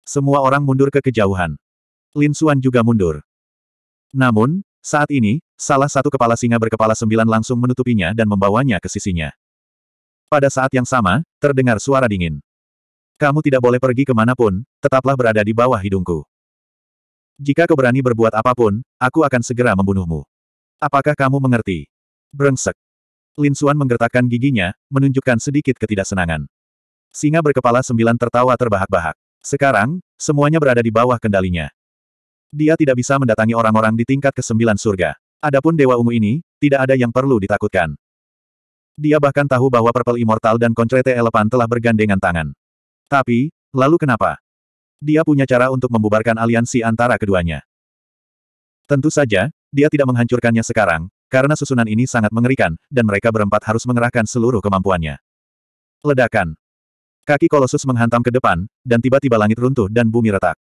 Semua orang mundur ke kejauhan. Lin Xuan juga mundur. Namun, saat ini, salah satu kepala singa berkepala sembilan langsung menutupinya dan membawanya ke sisinya. Pada saat yang sama, terdengar suara dingin. Kamu tidak boleh pergi kemanapun, tetaplah berada di bawah hidungku. Jika kau berani berbuat apapun, aku akan segera membunuhmu. Apakah kamu mengerti? Brengsek. Lin Suan menggertakkan giginya, menunjukkan sedikit ketidaksenangan. Singa berkepala sembilan tertawa terbahak-bahak. Sekarang, semuanya berada di bawah kendalinya. Dia tidak bisa mendatangi orang-orang di tingkat kesembilan surga. Adapun Dewa Ungu ini, tidak ada yang perlu ditakutkan. Dia bahkan tahu bahwa Purple Immortal dan Concrete Elephant telah bergandengan tangan. Tapi, lalu kenapa? Dia punya cara untuk membubarkan aliansi antara keduanya. Tentu saja, dia tidak menghancurkannya sekarang, karena susunan ini sangat mengerikan, dan mereka berempat harus mengerahkan seluruh kemampuannya. Ledakan. Kaki Kolosus menghantam ke depan, dan tiba-tiba langit runtuh dan bumi retak.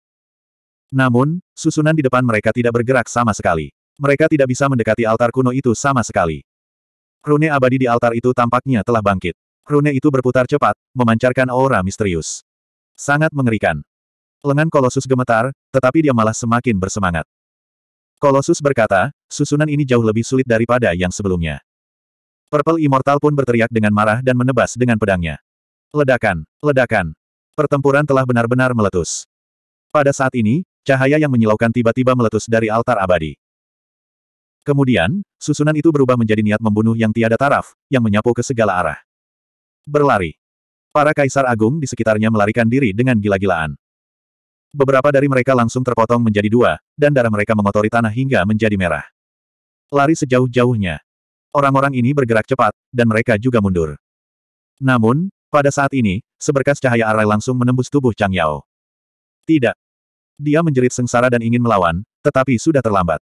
Namun, susunan di depan mereka tidak bergerak sama sekali. Mereka tidak bisa mendekati altar kuno itu sama sekali. Rune abadi di altar itu tampaknya telah bangkit. Rune itu berputar cepat, memancarkan aura misterius. Sangat mengerikan. Lengan Kolosus gemetar, tetapi dia malah semakin bersemangat. Kolosus berkata, susunan ini jauh lebih sulit daripada yang sebelumnya. Purple Immortal pun berteriak dengan marah dan menebas dengan pedangnya. Ledakan, ledakan. Pertempuran telah benar-benar meletus. Pada saat ini, Cahaya yang menyilaukan tiba-tiba meletus dari altar abadi. Kemudian, susunan itu berubah menjadi niat membunuh yang tiada taraf, yang menyapu ke segala arah. Berlari. Para kaisar agung di sekitarnya melarikan diri dengan gila-gilaan. Beberapa dari mereka langsung terpotong menjadi dua, dan darah mereka mengotori tanah hingga menjadi merah. Lari sejauh-jauhnya. Orang-orang ini bergerak cepat, dan mereka juga mundur. Namun, pada saat ini, seberkas cahaya arai langsung menembus tubuh Chang Yao. Tidak. Dia menjerit sengsara dan ingin melawan, tetapi sudah terlambat.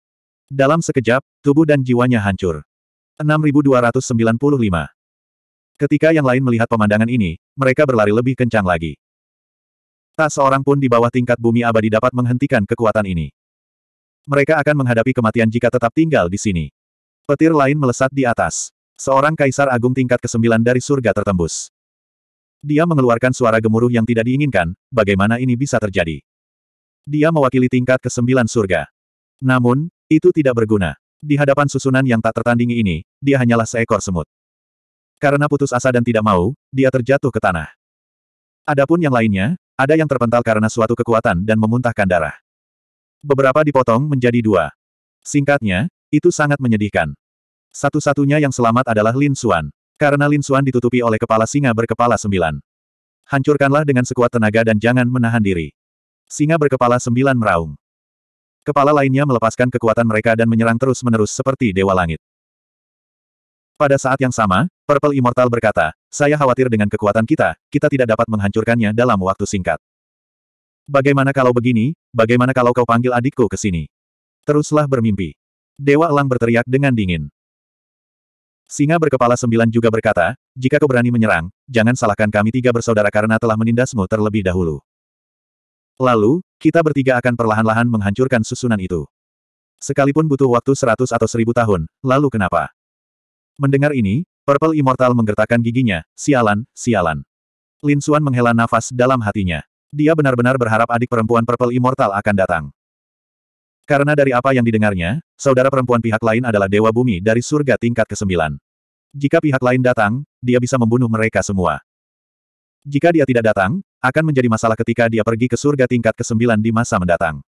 Dalam sekejap, tubuh dan jiwanya hancur. 6295. Ketika yang lain melihat pemandangan ini, mereka berlari lebih kencang lagi. Tak seorang pun di bawah tingkat bumi abadi dapat menghentikan kekuatan ini. Mereka akan menghadapi kematian jika tetap tinggal di sini. Petir lain melesat di atas. Seorang kaisar agung tingkat ke-9 dari surga tertembus. Dia mengeluarkan suara gemuruh yang tidak diinginkan, bagaimana ini bisa terjadi? Dia mewakili tingkat ke-9 surga. Namun, itu tidak berguna. Di hadapan susunan yang tak tertandingi ini, dia hanyalah seekor semut. Karena putus asa dan tidak mau, dia terjatuh ke tanah. Adapun yang lainnya, ada yang terpental karena suatu kekuatan dan memuntahkan darah. Beberapa dipotong menjadi dua. Singkatnya, itu sangat menyedihkan. Satu-satunya yang selamat adalah Lin Xuan. Karena Lin Xuan ditutupi oleh kepala singa berkepala sembilan. Hancurkanlah dengan sekuat tenaga dan jangan menahan diri singa berkepala sembilan meraung. Kepala lainnya melepaskan kekuatan mereka dan menyerang terus-menerus seperti Dewa Langit. Pada saat yang sama, Purple Immortal berkata, saya khawatir dengan kekuatan kita, kita tidak dapat menghancurkannya dalam waktu singkat. Bagaimana kalau begini, bagaimana kalau kau panggil adikku ke sini? Teruslah bermimpi. Dewa Elang berteriak dengan dingin. Singa berkepala sembilan juga berkata, jika kau berani menyerang, jangan salahkan kami tiga bersaudara karena telah menindasmu terlebih dahulu. Lalu, kita bertiga akan perlahan-lahan menghancurkan susunan itu. Sekalipun butuh waktu seratus atau seribu tahun, lalu kenapa? Mendengar ini, Purple Immortal menggertakkan giginya, sialan, sialan. Lin Xuan menghela nafas dalam hatinya. Dia benar-benar berharap adik perempuan Purple Immortal akan datang. Karena dari apa yang didengarnya, saudara perempuan pihak lain adalah dewa bumi dari surga tingkat ke-9. Jika pihak lain datang, dia bisa membunuh mereka semua. Jika dia tidak datang, akan menjadi masalah ketika dia pergi ke surga tingkat ke-9 di masa mendatang.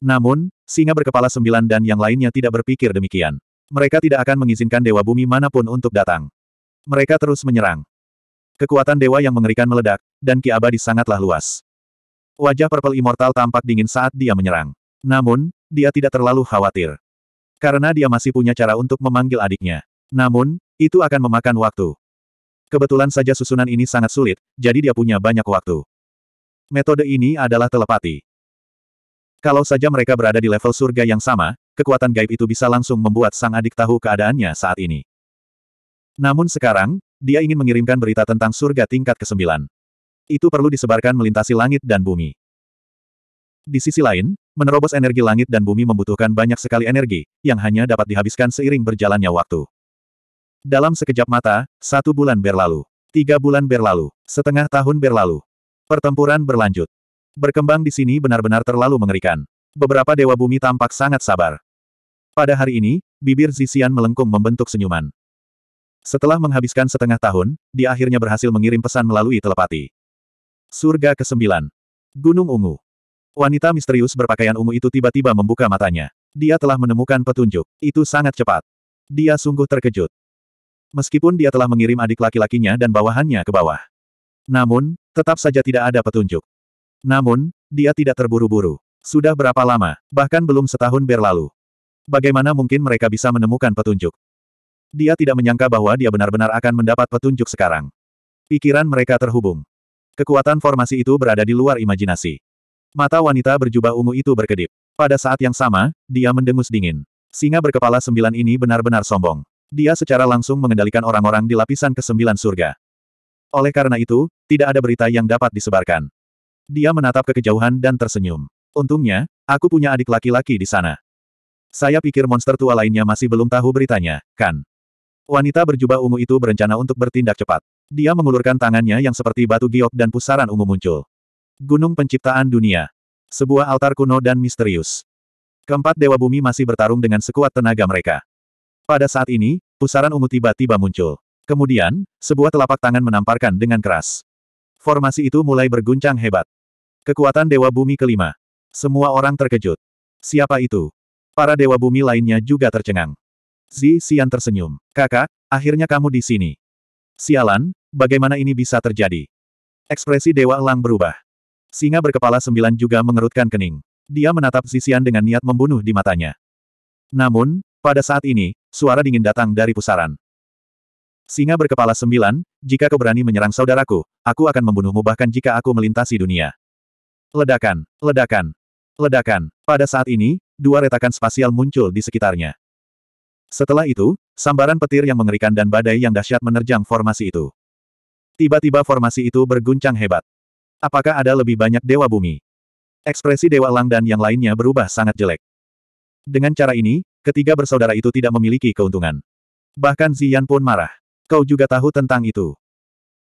Namun, singa berkepala sembilan dan yang lainnya tidak berpikir demikian. Mereka tidak akan mengizinkan dewa bumi manapun untuk datang. Mereka terus menyerang. Kekuatan dewa yang mengerikan meledak, dan ki abadi sangatlah luas. Wajah Purple Immortal tampak dingin saat dia menyerang. Namun, dia tidak terlalu khawatir. Karena dia masih punya cara untuk memanggil adiknya. Namun, itu akan memakan waktu. Kebetulan saja susunan ini sangat sulit, jadi dia punya banyak waktu. Metode ini adalah telepati. Kalau saja mereka berada di level surga yang sama, kekuatan gaib itu bisa langsung membuat sang adik tahu keadaannya saat ini. Namun sekarang, dia ingin mengirimkan berita tentang surga tingkat ke-9. Itu perlu disebarkan melintasi langit dan bumi. Di sisi lain, menerobos energi langit dan bumi membutuhkan banyak sekali energi, yang hanya dapat dihabiskan seiring berjalannya waktu. Dalam sekejap mata, satu bulan berlalu. Tiga bulan berlalu. Setengah tahun berlalu. Pertempuran berlanjut. Berkembang di sini benar-benar terlalu mengerikan. Beberapa dewa bumi tampak sangat sabar. Pada hari ini, bibir Zixian melengkung membentuk senyuman. Setelah menghabiskan setengah tahun, dia akhirnya berhasil mengirim pesan melalui telepati. Surga ke-9. Gunung Ungu. Wanita misterius berpakaian ungu itu tiba-tiba membuka matanya. Dia telah menemukan petunjuk. Itu sangat cepat. Dia sungguh terkejut meskipun dia telah mengirim adik laki-lakinya dan bawahannya ke bawah. Namun, tetap saja tidak ada petunjuk. Namun, dia tidak terburu-buru. Sudah berapa lama, bahkan belum setahun berlalu. Bagaimana mungkin mereka bisa menemukan petunjuk? Dia tidak menyangka bahwa dia benar-benar akan mendapat petunjuk sekarang. Pikiran mereka terhubung. Kekuatan formasi itu berada di luar imajinasi. Mata wanita berjubah ungu itu berkedip. Pada saat yang sama, dia mendengus dingin. Singa berkepala sembilan ini benar-benar sombong. Dia secara langsung mengendalikan orang-orang di lapisan kesembilan surga. Oleh karena itu, tidak ada berita yang dapat disebarkan. Dia menatap ke kejauhan dan tersenyum. Untungnya, aku punya adik laki-laki di sana. Saya pikir monster tua lainnya masih belum tahu beritanya, kan? Wanita berjubah ungu itu berencana untuk bertindak cepat. Dia mengulurkan tangannya yang seperti batu giok dan pusaran ungu muncul. Gunung Penciptaan Dunia. Sebuah altar kuno dan misterius. Keempat dewa bumi masih bertarung dengan sekuat tenaga mereka. Pada saat ini, pusaran ungu tiba-tiba muncul. Kemudian, sebuah telapak tangan menamparkan dengan keras. Formasi itu mulai berguncang hebat. Kekuatan Dewa Bumi kelima. Semua orang terkejut. Siapa itu? Para Dewa Bumi lainnya juga tercengang. Zi Xian tersenyum. Kakak, akhirnya kamu di sini. Sialan, bagaimana ini bisa terjadi? Ekspresi Dewa Elang berubah. Singa berkepala sembilan juga mengerutkan kening. Dia menatap Zi Xian dengan niat membunuh di matanya. Namun, pada saat ini, suara dingin datang dari pusaran. Singa berkepala sembilan, jika kau berani menyerang saudaraku, aku akan membunuhmu bahkan jika aku melintasi dunia. Ledakan, ledakan, ledakan. Pada saat ini, dua retakan spasial muncul di sekitarnya. Setelah itu, sambaran petir yang mengerikan dan badai yang dahsyat menerjang formasi itu. Tiba-tiba formasi itu berguncang hebat. Apakah ada lebih banyak dewa bumi? Ekspresi Dewa Lang dan yang lainnya berubah sangat jelek. Dengan cara ini, Ketiga bersaudara itu tidak memiliki keuntungan. Bahkan Ziyan pun marah. Kau juga tahu tentang itu.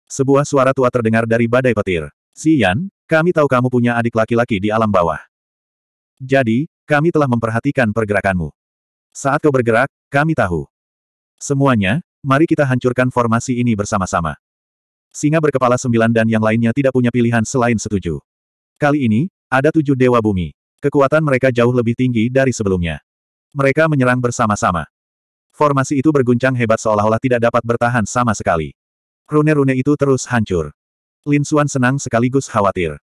Sebuah suara tua terdengar dari badai petir. Ziyan, kami tahu kamu punya adik laki-laki di alam bawah. Jadi, kami telah memperhatikan pergerakanmu. Saat kau bergerak, kami tahu. Semuanya, mari kita hancurkan formasi ini bersama-sama. Singa berkepala sembilan dan yang lainnya tidak punya pilihan selain setuju. Kali ini, ada tujuh dewa bumi. Kekuatan mereka jauh lebih tinggi dari sebelumnya. Mereka menyerang bersama-sama. Formasi itu berguncang hebat seolah-olah tidak dapat bertahan sama sekali. Rune-rune itu terus hancur. Lin Xuan senang sekaligus khawatir.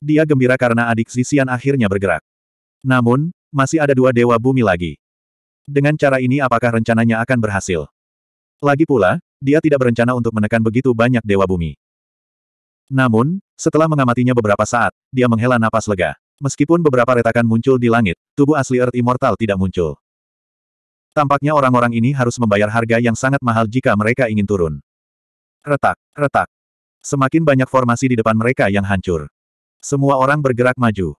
Dia gembira karena adik Zixian akhirnya bergerak. Namun, masih ada dua dewa bumi lagi. Dengan cara ini apakah rencananya akan berhasil? Lagi pula, dia tidak berencana untuk menekan begitu banyak dewa bumi. Namun, setelah mengamatinya beberapa saat, dia menghela napas lega. Meskipun beberapa retakan muncul di langit, tubuh asli Earth Immortal tidak muncul. Tampaknya orang-orang ini harus membayar harga yang sangat mahal jika mereka ingin turun. Retak, retak. Semakin banyak formasi di depan mereka yang hancur. Semua orang bergerak maju.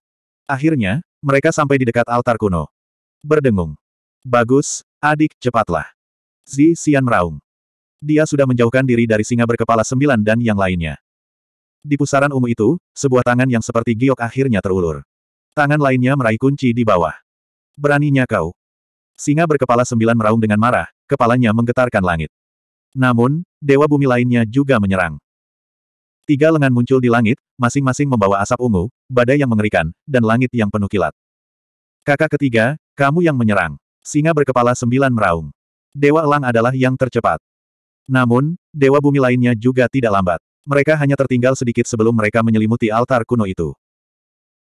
Akhirnya, mereka sampai di dekat altar kuno. Berdengung. Bagus, adik, cepatlah. Zi Xian meraung. Dia sudah menjauhkan diri dari singa berkepala sembilan dan yang lainnya. Di pusaran ungu itu, sebuah tangan yang seperti giok akhirnya terulur. Tangan lainnya meraih kunci di bawah. Beraninya kau. Singa berkepala sembilan meraung dengan marah, kepalanya menggetarkan langit. Namun, dewa bumi lainnya juga menyerang. Tiga lengan muncul di langit, masing-masing membawa asap ungu, badai yang mengerikan, dan langit yang penuh kilat. Kakak ketiga, kamu yang menyerang. Singa berkepala sembilan meraung. Dewa Elang adalah yang tercepat. Namun, dewa bumi lainnya juga tidak lambat. Mereka hanya tertinggal sedikit sebelum mereka menyelimuti altar kuno itu.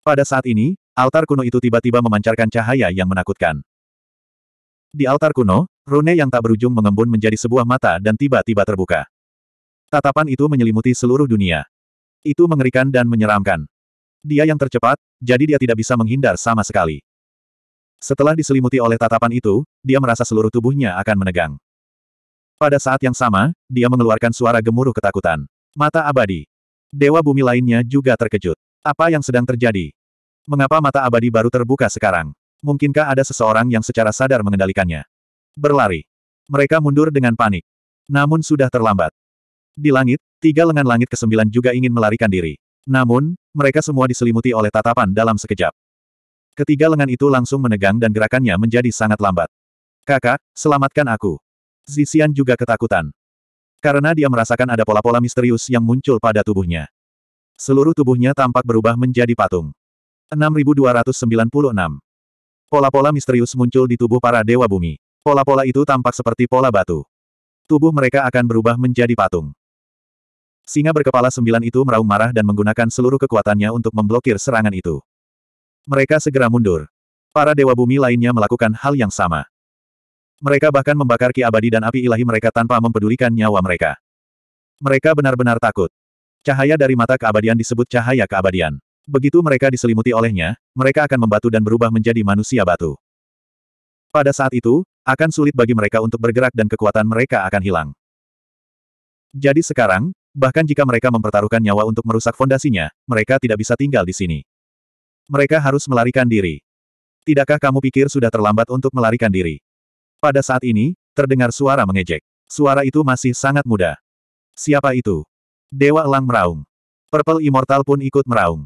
Pada saat ini, Altar kuno itu tiba-tiba memancarkan cahaya yang menakutkan. Di altar kuno, rune yang tak berujung mengembun menjadi sebuah mata dan tiba-tiba terbuka. Tatapan itu menyelimuti seluruh dunia. Itu mengerikan dan menyeramkan. Dia yang tercepat, jadi dia tidak bisa menghindar sama sekali. Setelah diselimuti oleh tatapan itu, dia merasa seluruh tubuhnya akan menegang. Pada saat yang sama, dia mengeluarkan suara gemuruh ketakutan. Mata abadi. Dewa bumi lainnya juga terkejut. Apa yang sedang terjadi? Mengapa mata abadi baru terbuka sekarang? Mungkinkah ada seseorang yang secara sadar mengendalikannya? Berlari. Mereka mundur dengan panik. Namun sudah terlambat. Di langit, tiga lengan langit kesembilan juga ingin melarikan diri. Namun, mereka semua diselimuti oleh tatapan dalam sekejap. Ketiga lengan itu langsung menegang dan gerakannya menjadi sangat lambat. Kakak, selamatkan aku. Zixian juga ketakutan. Karena dia merasakan ada pola-pola misterius yang muncul pada tubuhnya. Seluruh tubuhnya tampak berubah menjadi patung. 6296. Pola-pola misterius muncul di tubuh para dewa bumi. Pola-pola itu tampak seperti pola batu. Tubuh mereka akan berubah menjadi patung. Singa berkepala sembilan itu meraung marah dan menggunakan seluruh kekuatannya untuk memblokir serangan itu. Mereka segera mundur. Para dewa bumi lainnya melakukan hal yang sama. Mereka bahkan membakar ki abadi dan api ilahi mereka tanpa mempedulikan nyawa mereka. Mereka benar-benar takut. Cahaya dari mata keabadian disebut cahaya keabadian. Begitu mereka diselimuti olehnya, mereka akan membatu dan berubah menjadi manusia batu. Pada saat itu, akan sulit bagi mereka untuk bergerak dan kekuatan mereka akan hilang. Jadi sekarang, bahkan jika mereka mempertaruhkan nyawa untuk merusak fondasinya, mereka tidak bisa tinggal di sini. Mereka harus melarikan diri. Tidakkah kamu pikir sudah terlambat untuk melarikan diri? Pada saat ini, terdengar suara mengejek. Suara itu masih sangat muda. Siapa itu? Dewa Elang meraung. Purple Immortal pun ikut meraung.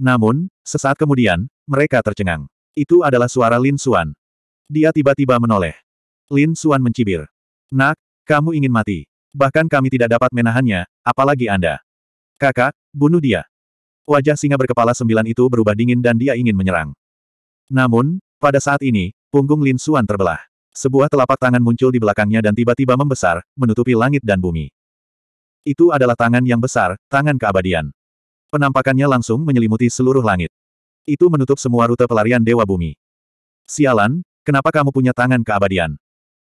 Namun, sesaat kemudian, mereka tercengang. Itu adalah suara Lin Xuan. Dia tiba-tiba menoleh. Lin Xuan mencibir. Nak, kamu ingin mati. Bahkan kami tidak dapat menahannya, apalagi Anda. Kakak, bunuh dia. Wajah singa berkepala sembilan itu berubah dingin dan dia ingin menyerang. Namun, pada saat ini, punggung Lin Xuan terbelah. Sebuah telapak tangan muncul di belakangnya dan tiba-tiba membesar, menutupi langit dan bumi. Itu adalah tangan yang besar, tangan keabadian. Penampakannya langsung menyelimuti seluruh langit. Itu menutup semua rute pelarian Dewa Bumi. Sialan, kenapa kamu punya tangan keabadian?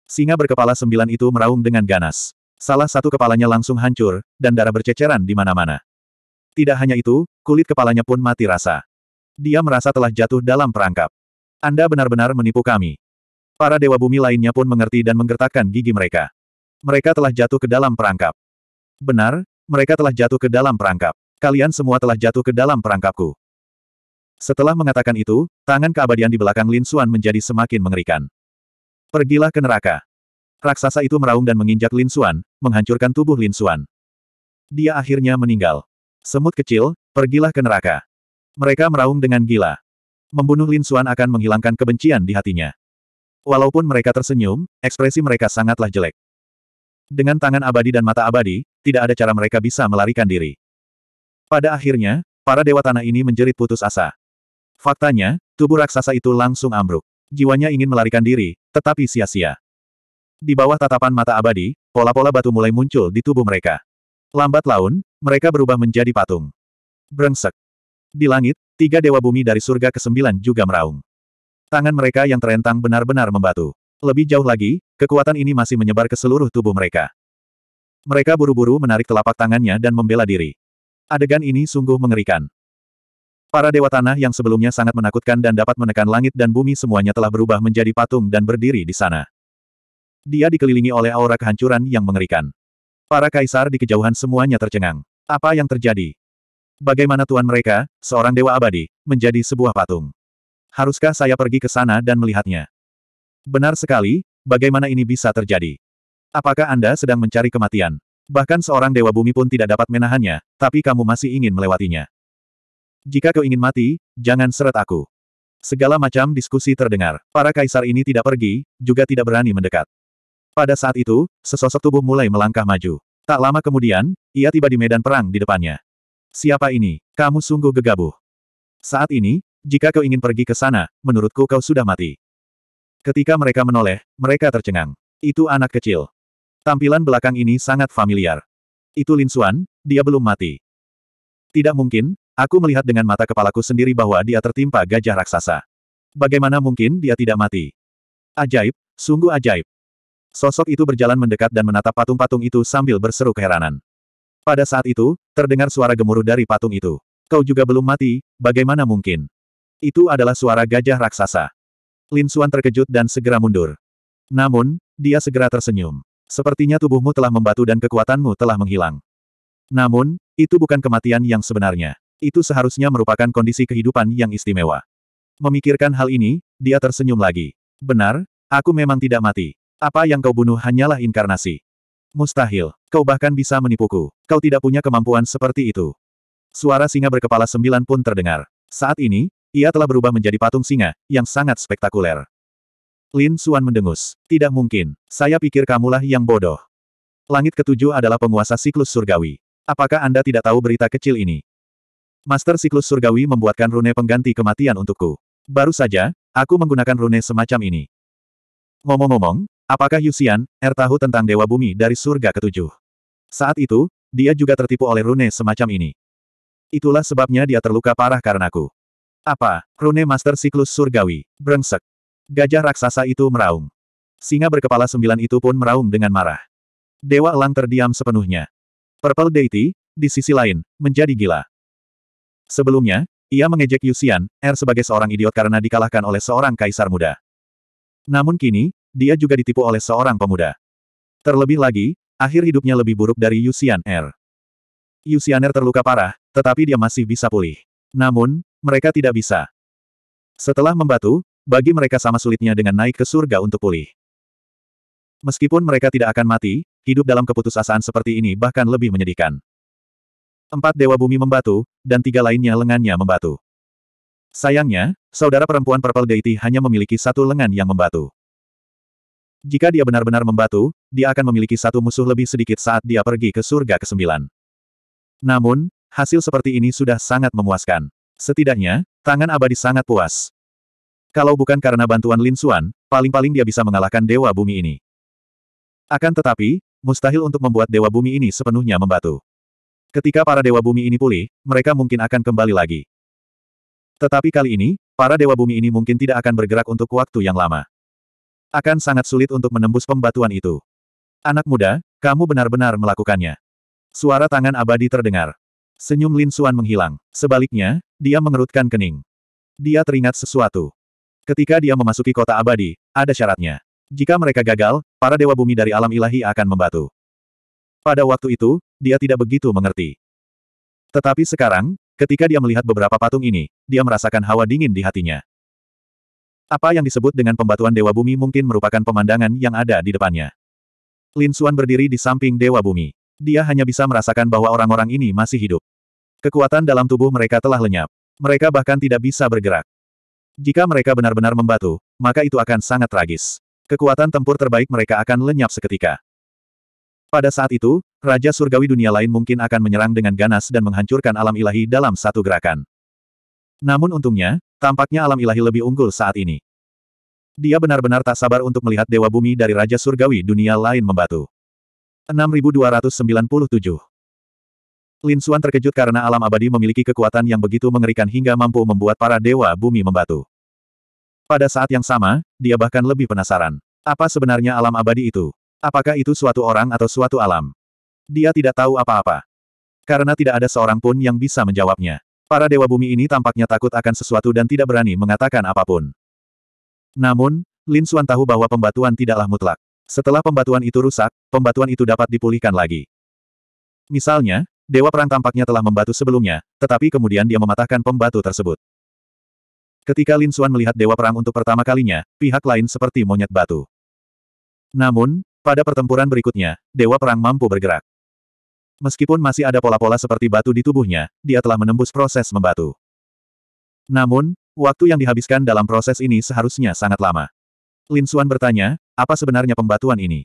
Singa berkepala sembilan itu meraung dengan ganas. Salah satu kepalanya langsung hancur, dan darah berceceran di mana-mana. Tidak hanya itu, kulit kepalanya pun mati rasa. Dia merasa telah jatuh dalam perangkap. Anda benar-benar menipu kami. Para Dewa Bumi lainnya pun mengerti dan menggertakkan gigi mereka. Mereka telah jatuh ke dalam perangkap. Benar, mereka telah jatuh ke dalam perangkap kalian semua telah jatuh ke dalam perangkapku. Setelah mengatakan itu, tangan keabadian di belakang Lin Xuan menjadi semakin mengerikan. Pergilah ke neraka. Raksasa itu meraung dan menginjak Lin Xuan, menghancurkan tubuh Lin Xuan. Dia akhirnya meninggal. Semut kecil, pergilah ke neraka. Mereka meraung dengan gila. Membunuh Lin Xuan akan menghilangkan kebencian di hatinya. Walaupun mereka tersenyum, ekspresi mereka sangatlah jelek. Dengan tangan abadi dan mata abadi, tidak ada cara mereka bisa melarikan diri. Pada akhirnya, para dewa tanah ini menjerit putus asa. Faktanya, tubuh raksasa itu langsung ambruk. Jiwanya ingin melarikan diri, tetapi sia-sia. Di bawah tatapan mata abadi, pola-pola batu mulai muncul di tubuh mereka. Lambat laun, mereka berubah menjadi patung. Brengsek. Di langit, tiga dewa bumi dari surga ke-9 juga meraung. Tangan mereka yang terentang benar-benar membatu. Lebih jauh lagi, kekuatan ini masih menyebar ke seluruh tubuh mereka. Mereka buru-buru menarik telapak tangannya dan membela diri. Adegan ini sungguh mengerikan. Para dewa tanah yang sebelumnya sangat menakutkan dan dapat menekan langit dan bumi semuanya telah berubah menjadi patung dan berdiri di sana. Dia dikelilingi oleh aura kehancuran yang mengerikan. Para kaisar di kejauhan semuanya tercengang. Apa yang terjadi? Bagaimana tuan mereka, seorang dewa abadi, menjadi sebuah patung? Haruskah saya pergi ke sana dan melihatnya? Benar sekali, bagaimana ini bisa terjadi? Apakah Anda sedang mencari kematian? Bahkan seorang dewa bumi pun tidak dapat menahannya, tapi kamu masih ingin melewatinya. Jika kau ingin mati, jangan seret aku. Segala macam diskusi terdengar. Para kaisar ini tidak pergi, juga tidak berani mendekat. Pada saat itu, sesosok tubuh mulai melangkah maju. Tak lama kemudian, ia tiba di medan perang di depannya. Siapa ini? Kamu sungguh gegabah. Saat ini, jika kau ingin pergi ke sana, menurutku kau sudah mati. Ketika mereka menoleh, mereka tercengang. Itu anak kecil. Tampilan belakang ini sangat familiar. Itu Lin Xuan, dia belum mati. Tidak mungkin, aku melihat dengan mata kepalaku sendiri bahwa dia tertimpa gajah raksasa. Bagaimana mungkin dia tidak mati? Ajaib, sungguh ajaib. Sosok itu berjalan mendekat dan menatap patung-patung itu sambil berseru keheranan. Pada saat itu, terdengar suara gemuruh dari patung itu. Kau juga belum mati, bagaimana mungkin? Itu adalah suara gajah raksasa. Lin Xuan terkejut dan segera mundur. Namun, dia segera tersenyum. Sepertinya tubuhmu telah membatu dan kekuatanmu telah menghilang. Namun, itu bukan kematian yang sebenarnya. Itu seharusnya merupakan kondisi kehidupan yang istimewa. Memikirkan hal ini, dia tersenyum lagi. Benar, aku memang tidak mati. Apa yang kau bunuh hanyalah inkarnasi. Mustahil. Kau bahkan bisa menipuku. Kau tidak punya kemampuan seperti itu. Suara singa berkepala sembilan pun terdengar. Saat ini, ia telah berubah menjadi patung singa, yang sangat spektakuler. Lin Suan mendengus. Tidak mungkin. Saya pikir kamulah yang bodoh. Langit ketujuh adalah penguasa siklus surgawi. Apakah Anda tidak tahu berita kecil ini? Master siklus surgawi membuatkan rune pengganti kematian untukku. Baru saja, aku menggunakan rune semacam ini. Ngomong-ngomong, apakah Yusian, Er tahu tentang Dewa Bumi dari surga ketujuh? Saat itu, dia juga tertipu oleh rune semacam ini. Itulah sebabnya dia terluka parah karenaku. Apa? Rune Master Siklus Surgawi. Brengsek. Gajah raksasa itu meraung. Singa berkepala sembilan itu pun meraung dengan marah. Dewa Elang terdiam sepenuhnya. Purple Deity, di sisi lain, menjadi gila. Sebelumnya, ia mengejek Yusian, R er sebagai seorang idiot karena dikalahkan oleh seorang kaisar muda. Namun kini, dia juga ditipu oleh seorang pemuda. Terlebih lagi, akhir hidupnya lebih buruk dari Yusian R. Er. Yusian R er terluka parah, tetapi dia masih bisa pulih. Namun, mereka tidak bisa. Setelah membatu, bagi mereka sama sulitnya dengan naik ke surga untuk pulih. Meskipun mereka tidak akan mati, hidup dalam keputusasaan seperti ini bahkan lebih menyedihkan. Empat dewa bumi membatu, dan tiga lainnya lengannya membatu. Sayangnya, saudara perempuan Purple Deity hanya memiliki satu lengan yang membatu. Jika dia benar-benar membatu, dia akan memiliki satu musuh lebih sedikit saat dia pergi ke surga ke-9. Namun, hasil seperti ini sudah sangat memuaskan. Setidaknya, tangan abadi sangat puas. Kalau bukan karena bantuan Lin Xuan, paling-paling dia bisa mengalahkan Dewa Bumi ini. Akan tetapi, mustahil untuk membuat Dewa Bumi ini sepenuhnya membatu. Ketika para Dewa Bumi ini pulih, mereka mungkin akan kembali lagi. Tetapi kali ini, para Dewa Bumi ini mungkin tidak akan bergerak untuk waktu yang lama. Akan sangat sulit untuk menembus pembatuan itu. Anak muda, kamu benar-benar melakukannya. Suara tangan abadi terdengar. Senyum Lin Xuan menghilang. Sebaliknya, dia mengerutkan kening. Dia teringat sesuatu. Ketika dia memasuki kota abadi, ada syaratnya. Jika mereka gagal, para dewa bumi dari alam ilahi akan membatu. Pada waktu itu, dia tidak begitu mengerti. Tetapi sekarang, ketika dia melihat beberapa patung ini, dia merasakan hawa dingin di hatinya. Apa yang disebut dengan pembatuan Dewa Bumi mungkin merupakan pemandangan yang ada di depannya. Lin Xuan berdiri di samping Dewa Bumi. Dia hanya bisa merasakan bahwa orang-orang ini masih hidup. Kekuatan dalam tubuh mereka telah lenyap. Mereka bahkan tidak bisa bergerak. Jika mereka benar-benar membatu, maka itu akan sangat tragis. Kekuatan tempur terbaik mereka akan lenyap seketika. Pada saat itu, Raja Surgawi dunia lain mungkin akan menyerang dengan ganas dan menghancurkan alam ilahi dalam satu gerakan. Namun untungnya, tampaknya alam ilahi lebih unggul saat ini. Dia benar-benar tak sabar untuk melihat Dewa Bumi dari Raja Surgawi dunia lain membatu. 6297 Lin Xuan terkejut karena alam abadi memiliki kekuatan yang begitu mengerikan hingga mampu membuat para dewa bumi membatu. Pada saat yang sama, dia bahkan lebih penasaran. Apa sebenarnya alam abadi itu? Apakah itu suatu orang atau suatu alam? Dia tidak tahu apa-apa. Karena tidak ada seorang pun yang bisa menjawabnya. Para dewa bumi ini tampaknya takut akan sesuatu dan tidak berani mengatakan apapun. Namun, Lin Xuan tahu bahwa pembatuan tidaklah mutlak. Setelah pembatuan itu rusak, pembatuan itu dapat dipulihkan lagi. Misalnya, Dewa Perang tampaknya telah membatu sebelumnya, tetapi kemudian dia mematahkan pembatu tersebut. Ketika Lin Xuan melihat Dewa Perang untuk pertama kalinya, pihak lain seperti monyet batu. Namun, pada pertempuran berikutnya, Dewa Perang mampu bergerak. Meskipun masih ada pola-pola seperti batu di tubuhnya, dia telah menembus proses membatu. Namun, waktu yang dihabiskan dalam proses ini seharusnya sangat lama. Lin Xuan bertanya, apa sebenarnya pembatuan ini?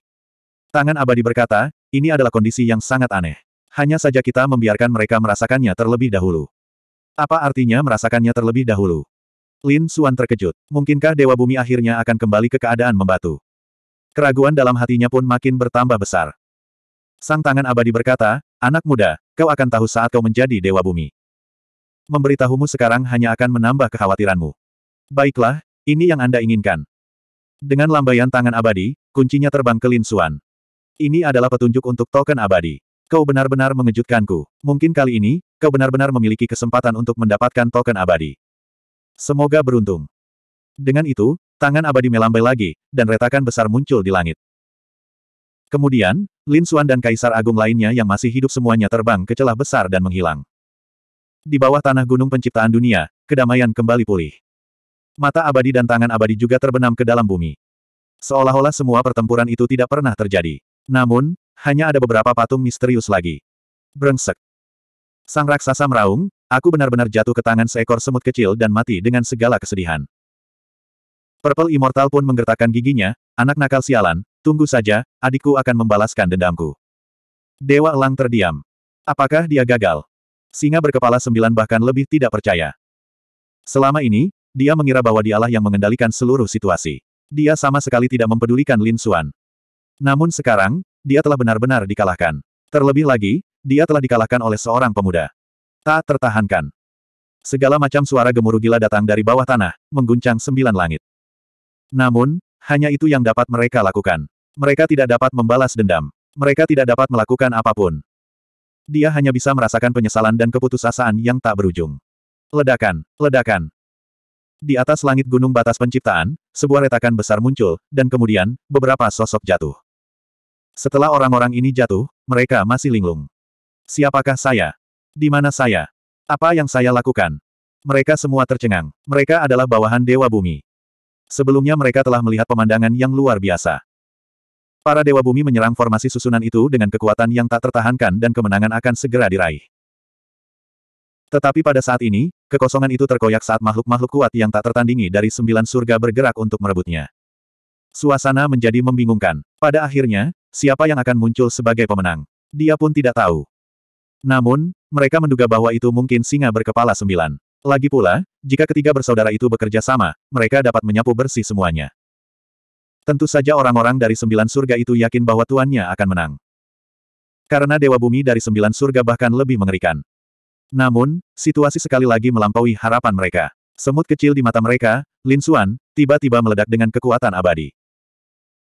Tangan abadi berkata, ini adalah kondisi yang sangat aneh. Hanya saja kita membiarkan mereka merasakannya terlebih dahulu. Apa artinya merasakannya terlebih dahulu? Lin Suan terkejut. Mungkinkah Dewa Bumi akhirnya akan kembali ke keadaan membatu? Keraguan dalam hatinya pun makin bertambah besar. Sang tangan abadi berkata, Anak muda, kau akan tahu saat kau menjadi Dewa Bumi. Memberitahumu sekarang hanya akan menambah kekhawatiranmu. Baiklah, ini yang Anda inginkan. Dengan lambaian tangan abadi, kuncinya terbang ke Lin Suan. Ini adalah petunjuk untuk token abadi. Kau benar-benar mengejutkanku. Mungkin kali ini, kau benar-benar memiliki kesempatan untuk mendapatkan token abadi. Semoga beruntung. Dengan itu, tangan abadi melambai lagi, dan retakan besar muncul di langit. Kemudian, Lin Xuan dan Kaisar Agung lainnya yang masih hidup semuanya terbang ke celah besar dan menghilang. Di bawah tanah gunung penciptaan dunia, kedamaian kembali pulih. Mata abadi dan tangan abadi juga terbenam ke dalam bumi. Seolah-olah semua pertempuran itu tidak pernah terjadi. Namun, hanya ada beberapa patung misterius lagi. Brengsek. Sang raksasa meraung, aku benar-benar jatuh ke tangan seekor semut kecil dan mati dengan segala kesedihan. Purple Immortal pun menggertakkan giginya, anak nakal sialan, tunggu saja, adikku akan membalaskan dendamku. Dewa Elang terdiam. Apakah dia gagal? Singa berkepala sembilan bahkan lebih tidak percaya. Selama ini, dia mengira bahwa dialah yang mengendalikan seluruh situasi. Dia sama sekali tidak mempedulikan Lin Xuan. Namun sekarang, dia telah benar-benar dikalahkan. Terlebih lagi, dia telah dikalahkan oleh seorang pemuda. Tak tertahankan. Segala macam suara gemuruh gila datang dari bawah tanah, mengguncang sembilan langit. Namun, hanya itu yang dapat mereka lakukan. Mereka tidak dapat membalas dendam. Mereka tidak dapat melakukan apapun. Dia hanya bisa merasakan penyesalan dan keputusasaan yang tak berujung. Ledakan, ledakan. Di atas langit gunung batas penciptaan, sebuah retakan besar muncul, dan kemudian, beberapa sosok jatuh. Setelah orang-orang ini jatuh, mereka masih linglung. Siapakah saya? Di mana saya? Apa yang saya lakukan? Mereka semua tercengang. Mereka adalah bawahan Dewa Bumi. Sebelumnya mereka telah melihat pemandangan yang luar biasa. Para Dewa Bumi menyerang formasi susunan itu dengan kekuatan yang tak tertahankan dan kemenangan akan segera diraih. Tetapi pada saat ini, kekosongan itu terkoyak saat makhluk-makhluk kuat yang tak tertandingi dari sembilan surga bergerak untuk merebutnya. Suasana menjadi membingungkan. Pada akhirnya, siapa yang akan muncul sebagai pemenang. Dia pun tidak tahu. Namun, mereka menduga bahwa itu mungkin singa berkepala sembilan. Lagi pula, jika ketiga bersaudara itu bekerja sama, mereka dapat menyapu bersih semuanya. Tentu saja orang-orang dari sembilan surga itu yakin bahwa tuannya akan menang. Karena Dewa Bumi dari sembilan surga bahkan lebih mengerikan. Namun, situasi sekali lagi melampaui harapan mereka. Semut kecil di mata mereka, Lin Xuan, tiba-tiba meledak dengan kekuatan abadi.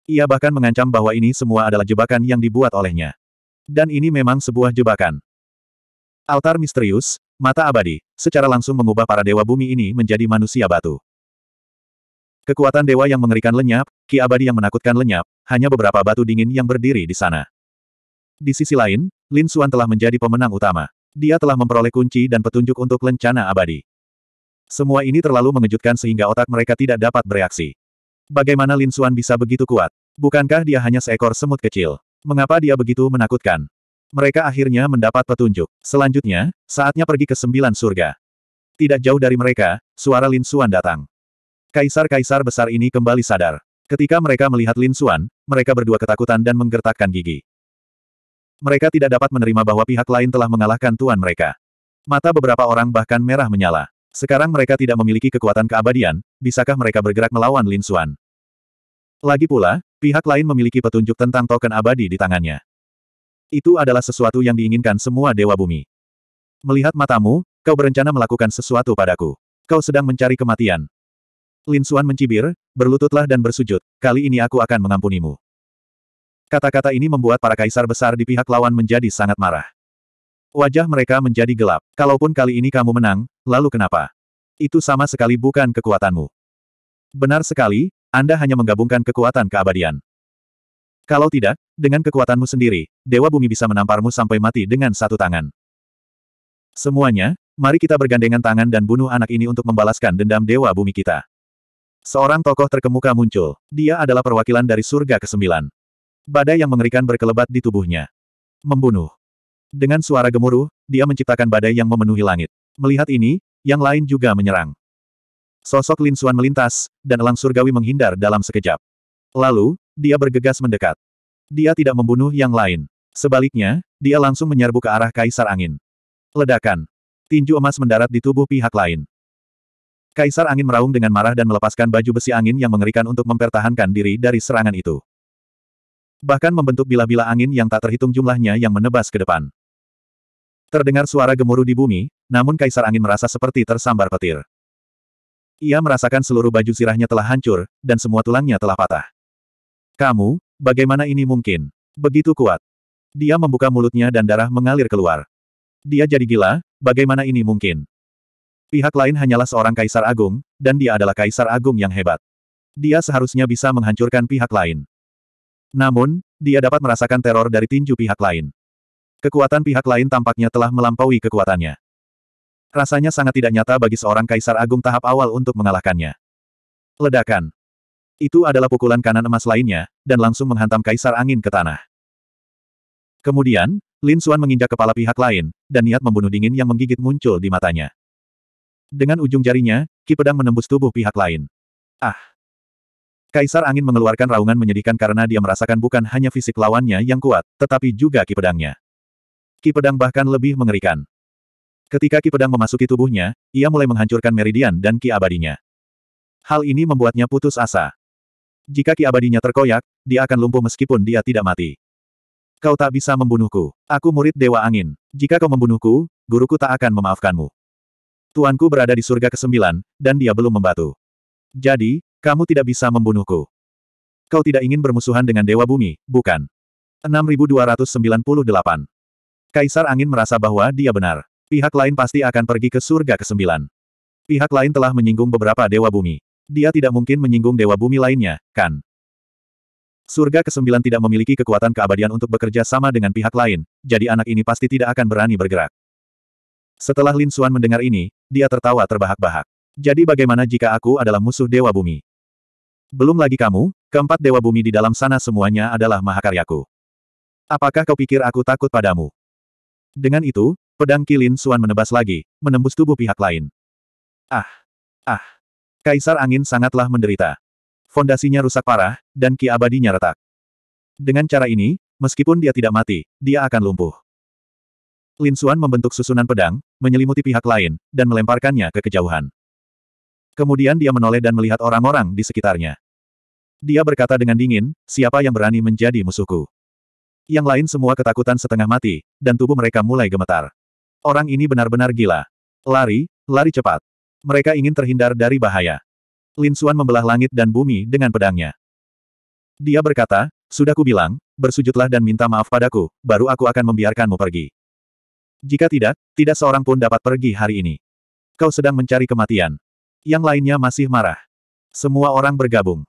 Ia bahkan mengancam bahwa ini semua adalah jebakan yang dibuat olehnya. Dan ini memang sebuah jebakan. Altar misterius, mata abadi, secara langsung mengubah para dewa bumi ini menjadi manusia batu. Kekuatan dewa yang mengerikan lenyap, ki abadi yang menakutkan lenyap, hanya beberapa batu dingin yang berdiri di sana. Di sisi lain, Lin Xuan telah menjadi pemenang utama. Dia telah memperoleh kunci dan petunjuk untuk lencana abadi. Semua ini terlalu mengejutkan sehingga otak mereka tidak dapat bereaksi. Bagaimana Lin Xuan bisa begitu kuat? Bukankah dia hanya seekor semut kecil? Mengapa dia begitu menakutkan? Mereka akhirnya mendapat petunjuk. Selanjutnya, saatnya pergi ke sembilan surga. Tidak jauh dari mereka, suara Lin Xuan datang. Kaisar-kaisar besar ini kembali sadar. Ketika mereka melihat Lin Xuan, mereka berdua ketakutan dan menggertakkan gigi. Mereka tidak dapat menerima bahwa pihak lain telah mengalahkan tuan mereka. Mata beberapa orang bahkan merah menyala. Sekarang mereka tidak memiliki kekuatan keabadian, bisakah mereka bergerak melawan Lin Xuan? Lagi pula, pihak lain memiliki petunjuk tentang token abadi di tangannya. Itu adalah sesuatu yang diinginkan semua dewa bumi. Melihat matamu, kau berencana melakukan sesuatu padaku. Kau sedang mencari kematian. Lin Xuan mencibir, berlututlah dan bersujud, kali ini aku akan mengampunimu. Kata-kata ini membuat para kaisar besar di pihak lawan menjadi sangat marah. Wajah mereka menjadi gelap. Kalaupun kali ini kamu menang, lalu kenapa? Itu sama sekali bukan kekuatanmu. Benar sekali, Anda hanya menggabungkan kekuatan keabadian. Kalau tidak, dengan kekuatanmu sendiri, Dewa Bumi bisa menamparmu sampai mati dengan satu tangan. Semuanya, mari kita bergandengan tangan dan bunuh anak ini untuk membalaskan dendam Dewa Bumi kita. Seorang tokoh terkemuka muncul. Dia adalah perwakilan dari surga ke-9. Badai yang mengerikan berkelebat di tubuhnya. Membunuh. Dengan suara gemuruh, dia menciptakan badai yang memenuhi langit. Melihat ini, yang lain juga menyerang. Sosok Lin Xuan melintas, dan Elang Surgawi menghindar dalam sekejap. Lalu, dia bergegas mendekat. Dia tidak membunuh yang lain. Sebaliknya, dia langsung menyerbu ke arah Kaisar Angin. Ledakan. Tinju emas mendarat di tubuh pihak lain. Kaisar Angin meraung dengan marah dan melepaskan baju besi angin yang mengerikan untuk mempertahankan diri dari serangan itu. Bahkan membentuk bila-bila angin yang tak terhitung jumlahnya yang menebas ke depan. Terdengar suara gemuruh di bumi, namun Kaisar Angin merasa seperti tersambar petir. Ia merasakan seluruh baju sirahnya telah hancur, dan semua tulangnya telah patah. Kamu, bagaimana ini mungkin? Begitu kuat. Dia membuka mulutnya dan darah mengalir keluar. Dia jadi gila, bagaimana ini mungkin? Pihak lain hanyalah seorang kaisar agung, dan dia adalah kaisar agung yang hebat. Dia seharusnya bisa menghancurkan pihak lain. Namun, dia dapat merasakan teror dari tinju pihak lain. Kekuatan pihak lain tampaknya telah melampaui kekuatannya. Rasanya sangat tidak nyata bagi seorang kaisar agung tahap awal untuk mengalahkannya. Ledakan. Itu adalah pukulan kanan emas lainnya, dan langsung menghantam kaisar angin ke tanah. Kemudian, Lin Xuan menginjak kepala pihak lain, dan niat membunuh dingin yang menggigit muncul di matanya. Dengan ujung jarinya, ki pedang menembus tubuh pihak lain. Ah! Kaisar angin mengeluarkan raungan menyedihkan karena dia merasakan bukan hanya fisik lawannya yang kuat, tetapi juga ki pedangnya. Ki pedang bahkan lebih mengerikan. Ketika Ki pedang memasuki tubuhnya, ia mulai menghancurkan meridian dan Ki abadinya. Hal ini membuatnya putus asa. Jika Ki abadinya terkoyak, dia akan lumpuh meskipun dia tidak mati. Kau tak bisa membunuhku. Aku murid Dewa Angin. Jika kau membunuhku, guruku tak akan memaafkanmu. Tuanku berada di surga ke-9, dan dia belum membatu. Jadi, kamu tidak bisa membunuhku. Kau tidak ingin bermusuhan dengan Dewa Bumi, bukan? 6298 Kaisar Angin merasa bahwa dia benar. Pihak lain pasti akan pergi ke surga kesembilan. Pihak lain telah menyinggung beberapa dewa bumi. Dia tidak mungkin menyinggung dewa bumi lainnya, kan? Surga kesembilan tidak memiliki kekuatan keabadian untuk bekerja sama dengan pihak lain, jadi anak ini pasti tidak akan berani bergerak. Setelah Lin Suan mendengar ini, dia tertawa terbahak-bahak. Jadi bagaimana jika aku adalah musuh Dewa Bumi? Belum lagi kamu, keempat Dewa Bumi di dalam sana semuanya adalah mahakaryaku. Apakah kau pikir aku takut padamu? Dengan itu, pedang Kilin Suan menebas lagi, menembus tubuh pihak lain. Ah! Ah! Kaisar Angin sangatlah menderita. Fondasinya rusak parah, dan ki abadinya retak. Dengan cara ini, meskipun dia tidak mati, dia akan lumpuh. Lin Suan membentuk susunan pedang, menyelimuti pihak lain, dan melemparkannya ke kejauhan. Kemudian dia menoleh dan melihat orang-orang di sekitarnya. Dia berkata dengan dingin, siapa yang berani menjadi musuhku? Yang lain semua ketakutan setengah mati, dan tubuh mereka mulai gemetar. Orang ini benar-benar gila. Lari, lari cepat. Mereka ingin terhindar dari bahaya. Lin Xuan membelah langit dan bumi dengan pedangnya. Dia berkata, sudah kubilang, bersujudlah dan minta maaf padaku, baru aku akan membiarkanmu pergi. Jika tidak, tidak seorang pun dapat pergi hari ini. Kau sedang mencari kematian. Yang lainnya masih marah. Semua orang bergabung.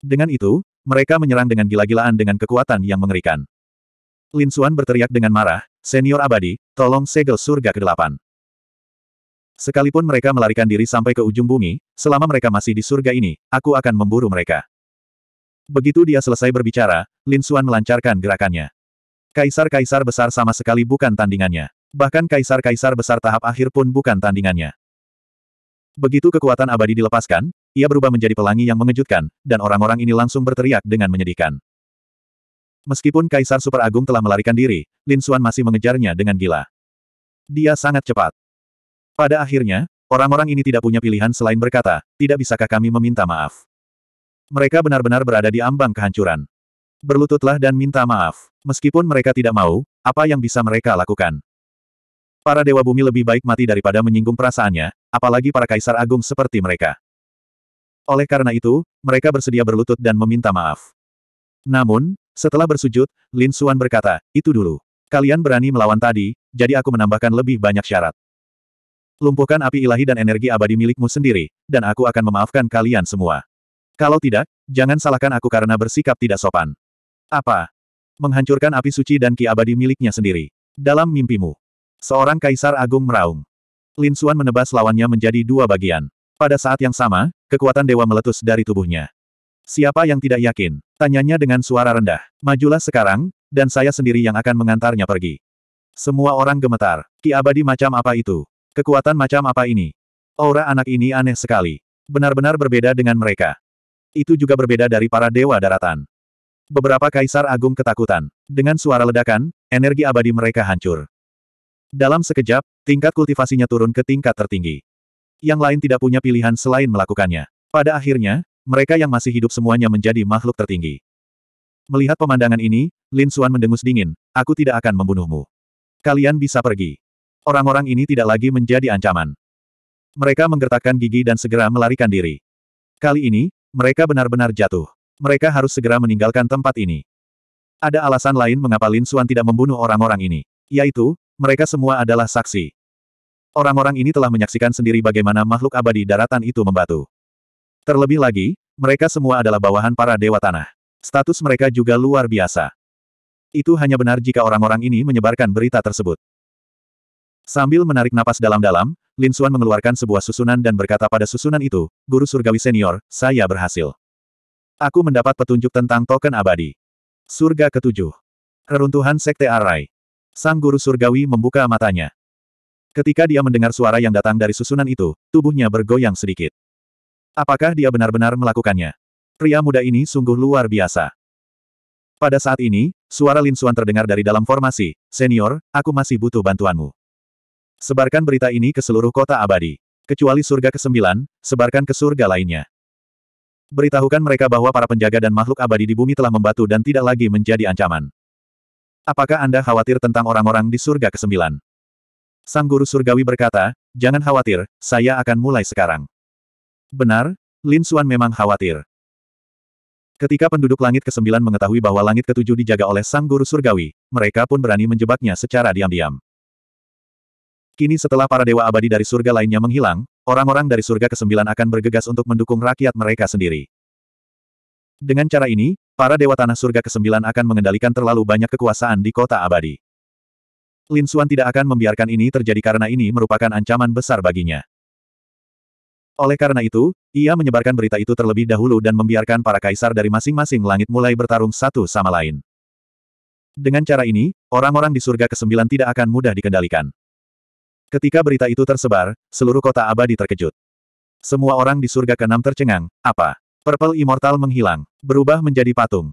Dengan itu, mereka menyerang dengan gila-gilaan dengan kekuatan yang mengerikan. Lin Xuan berteriak dengan marah, Senior Abadi, tolong segel surga ke-8. Sekalipun mereka melarikan diri sampai ke ujung bumi, selama mereka masih di surga ini, aku akan memburu mereka. Begitu dia selesai berbicara, Lin Xuan melancarkan gerakannya. Kaisar-kaisar besar sama sekali bukan tandingannya. Bahkan kaisar-kaisar besar tahap akhir pun bukan tandingannya. Begitu kekuatan abadi dilepaskan, ia berubah menjadi pelangi yang mengejutkan, dan orang-orang ini langsung berteriak dengan menyedihkan. Meskipun Kaisar Super Agung telah melarikan diri, Lin Xuan masih mengejarnya dengan gila. Dia sangat cepat. Pada akhirnya, orang-orang ini tidak punya pilihan selain berkata, tidak bisakah kami meminta maaf. Mereka benar-benar berada di ambang kehancuran. Berlututlah dan minta maaf. Meskipun mereka tidak mau, apa yang bisa mereka lakukan? Para Dewa Bumi lebih baik mati daripada menyinggung perasaannya, apalagi para Kaisar Agung seperti mereka. Oleh karena itu, mereka bersedia berlutut dan meminta maaf. Namun, setelah bersujud, Lin Xuan berkata, itu dulu. Kalian berani melawan tadi, jadi aku menambahkan lebih banyak syarat. Lumpuhkan api ilahi dan energi abadi milikmu sendiri, dan aku akan memaafkan kalian semua. Kalau tidak, jangan salahkan aku karena bersikap tidak sopan. Apa? Menghancurkan api suci dan ki abadi miliknya sendiri. Dalam mimpimu. Seorang kaisar agung meraung. Lin Xuan menebas lawannya menjadi dua bagian. Pada saat yang sama, kekuatan dewa meletus dari tubuhnya. Siapa yang tidak yakin? Tanyanya dengan suara rendah. Majulah sekarang, dan saya sendiri yang akan mengantarnya pergi. Semua orang gemetar. Ki abadi macam apa itu? Kekuatan macam apa ini? Aura anak ini aneh sekali. Benar-benar berbeda dengan mereka. Itu juga berbeda dari para dewa daratan. Beberapa kaisar agung ketakutan. Dengan suara ledakan, energi abadi mereka hancur. Dalam sekejap, tingkat kultivasinya turun ke tingkat tertinggi. Yang lain tidak punya pilihan selain melakukannya. Pada akhirnya, mereka yang masih hidup semuanya menjadi makhluk tertinggi. Melihat pemandangan ini, Lin Suan mendengus dingin, aku tidak akan membunuhmu. Kalian bisa pergi. Orang-orang ini tidak lagi menjadi ancaman. Mereka menggertakkan gigi dan segera melarikan diri. Kali ini, mereka benar-benar jatuh. Mereka harus segera meninggalkan tempat ini. Ada alasan lain mengapa Lin Suan tidak membunuh orang-orang ini. Yaitu, mereka semua adalah saksi. Orang-orang ini telah menyaksikan sendiri bagaimana makhluk abadi daratan itu membatu. Terlebih lagi, mereka semua adalah bawahan para dewa tanah. Status mereka juga luar biasa. Itu hanya benar jika orang-orang ini menyebarkan berita tersebut. Sambil menarik napas dalam-dalam, Lin Xuan mengeluarkan sebuah susunan dan berkata pada susunan itu, Guru Surgawi Senior, saya berhasil. Aku mendapat petunjuk tentang token abadi. Surga ketujuh. Reruntuhan Sekte Arai. Sang Guru Surgawi membuka matanya. Ketika dia mendengar suara yang datang dari susunan itu, tubuhnya bergoyang sedikit. Apakah dia benar-benar melakukannya? Pria muda ini sungguh luar biasa. Pada saat ini, suara Lin Xuan terdengar dari dalam formasi, Senior, aku masih butuh bantuanmu. Sebarkan berita ini ke seluruh kota abadi. Kecuali surga ke-9, sebarkan ke surga lainnya. Beritahukan mereka bahwa para penjaga dan makhluk abadi di bumi telah membatu dan tidak lagi menjadi ancaman. Apakah Anda khawatir tentang orang-orang di surga ke-9? Sang guru surgawi berkata, jangan khawatir, saya akan mulai sekarang. Benar, Lin Xuan memang khawatir. Ketika penduduk langit ke-9 mengetahui bahwa langit ke-7 dijaga oleh sang guru surgawi, mereka pun berani menjebaknya secara diam-diam. Kini setelah para dewa abadi dari surga lainnya menghilang, orang-orang dari surga ke-9 akan bergegas untuk mendukung rakyat mereka sendiri. Dengan cara ini, para dewa tanah surga ke-9 akan mengendalikan terlalu banyak kekuasaan di kota abadi. Lin Xuan tidak akan membiarkan ini terjadi karena ini merupakan ancaman besar baginya. Oleh karena itu, ia menyebarkan berita itu terlebih dahulu dan membiarkan para kaisar dari masing-masing langit mulai bertarung satu sama lain. Dengan cara ini, orang-orang di surga ke-9 tidak akan mudah dikendalikan. Ketika berita itu tersebar, seluruh kota abadi terkejut. Semua orang di surga ke-6 tercengang, apa? Purple Immortal menghilang, berubah menjadi patung.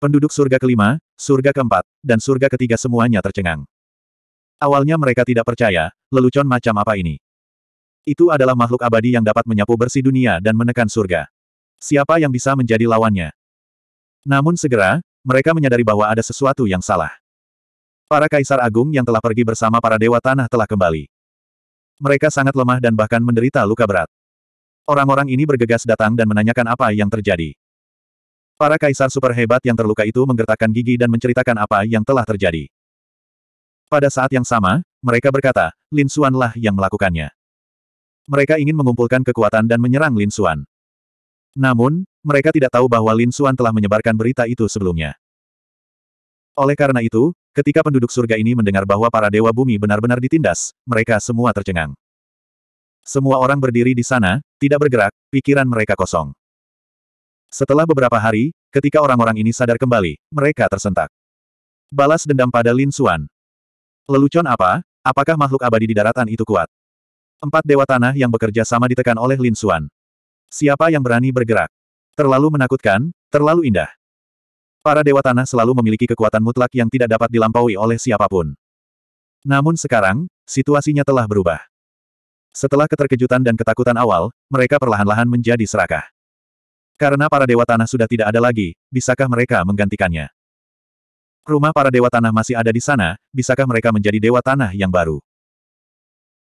Penduduk surga kelima, surga keempat, dan surga ketiga semuanya tercengang. Awalnya mereka tidak percaya, lelucon macam apa ini. Itu adalah makhluk abadi yang dapat menyapu bersih dunia dan menekan surga. Siapa yang bisa menjadi lawannya? Namun segera, mereka menyadari bahwa ada sesuatu yang salah. Para kaisar agung yang telah pergi bersama para dewa tanah telah kembali. Mereka sangat lemah dan bahkan menderita luka berat. Orang-orang ini bergegas datang dan menanyakan apa yang terjadi. Para kaisar super hebat yang terluka itu menggertakkan gigi dan menceritakan apa yang telah terjadi. Pada saat yang sama, mereka berkata, Lin Xuan yang melakukannya mereka ingin mengumpulkan kekuatan dan menyerang Lin Xuan. Namun, mereka tidak tahu bahwa Lin Xuan telah menyebarkan berita itu sebelumnya. Oleh karena itu, ketika penduduk surga ini mendengar bahwa para dewa bumi benar-benar ditindas, mereka semua tercengang. Semua orang berdiri di sana, tidak bergerak, pikiran mereka kosong. Setelah beberapa hari, ketika orang-orang ini sadar kembali, mereka tersentak. Balas dendam pada Lin Xuan. Lelucon apa? Apakah makhluk abadi di daratan itu kuat? Empat dewa tanah yang bekerja sama ditekan oleh Lin Xuan. Siapa yang berani bergerak? Terlalu menakutkan, terlalu indah. Para dewa tanah selalu memiliki kekuatan mutlak yang tidak dapat dilampaui oleh siapapun. Namun sekarang, situasinya telah berubah. Setelah keterkejutan dan ketakutan awal, mereka perlahan-lahan menjadi serakah. Karena para dewa tanah sudah tidak ada lagi, bisakah mereka menggantikannya? Rumah para dewa tanah masih ada di sana, bisakah mereka menjadi dewa tanah yang baru?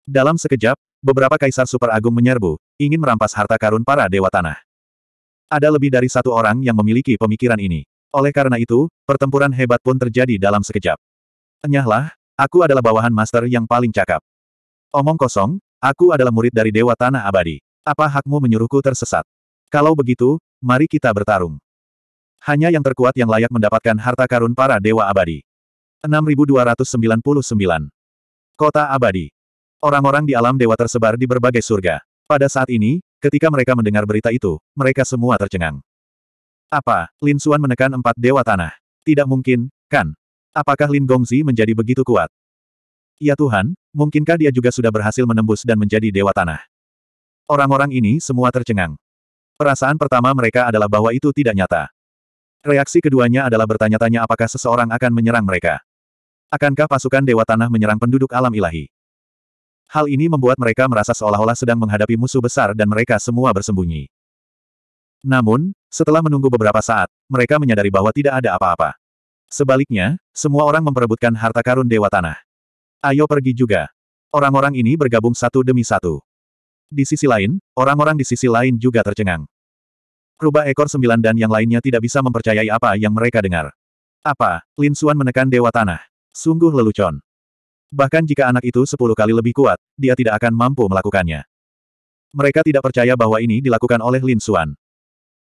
Dalam sekejap, beberapa kaisar super agung menyerbu, ingin merampas harta karun para dewa tanah. Ada lebih dari satu orang yang memiliki pemikiran ini. Oleh karena itu, pertempuran hebat pun terjadi dalam sekejap. Enyahlah, aku adalah bawahan master yang paling cakap. Omong kosong, aku adalah murid dari Dewa Tanah Abadi. Apa hakmu menyuruhku tersesat? Kalau begitu, mari kita bertarung. Hanya yang terkuat yang layak mendapatkan harta karun para Dewa Abadi. 6299 Kota Abadi Orang-orang di alam dewa tersebar di berbagai surga. Pada saat ini, ketika mereka mendengar berita itu, mereka semua tercengang. Apa? Lin Suan menekan empat dewa tanah. Tidak mungkin, kan? Apakah Lin Gongzi menjadi begitu kuat? Ya Tuhan, mungkinkah dia juga sudah berhasil menembus dan menjadi dewa tanah? Orang-orang ini semua tercengang. Perasaan pertama mereka adalah bahwa itu tidak nyata. Reaksi keduanya adalah bertanya-tanya apakah seseorang akan menyerang mereka. Akankah pasukan Dewa Tanah menyerang penduduk alam ilahi? Hal ini membuat mereka merasa seolah-olah sedang menghadapi musuh besar dan mereka semua bersembunyi. Namun, setelah menunggu beberapa saat, mereka menyadari bahwa tidak ada apa-apa. Sebaliknya, semua orang memperebutkan harta karun Dewa Tanah. Ayo pergi juga. Orang-orang ini bergabung satu demi satu. Di sisi lain, orang-orang di sisi lain juga tercengang. Rubah ekor sembilan dan yang lainnya tidak bisa mempercayai apa yang mereka dengar. Apa? Lin Suan menekan Dewa Tanah. Sungguh lelucon. Bahkan jika anak itu sepuluh kali lebih kuat, dia tidak akan mampu melakukannya. Mereka tidak percaya bahwa ini dilakukan oleh Lin Xuan.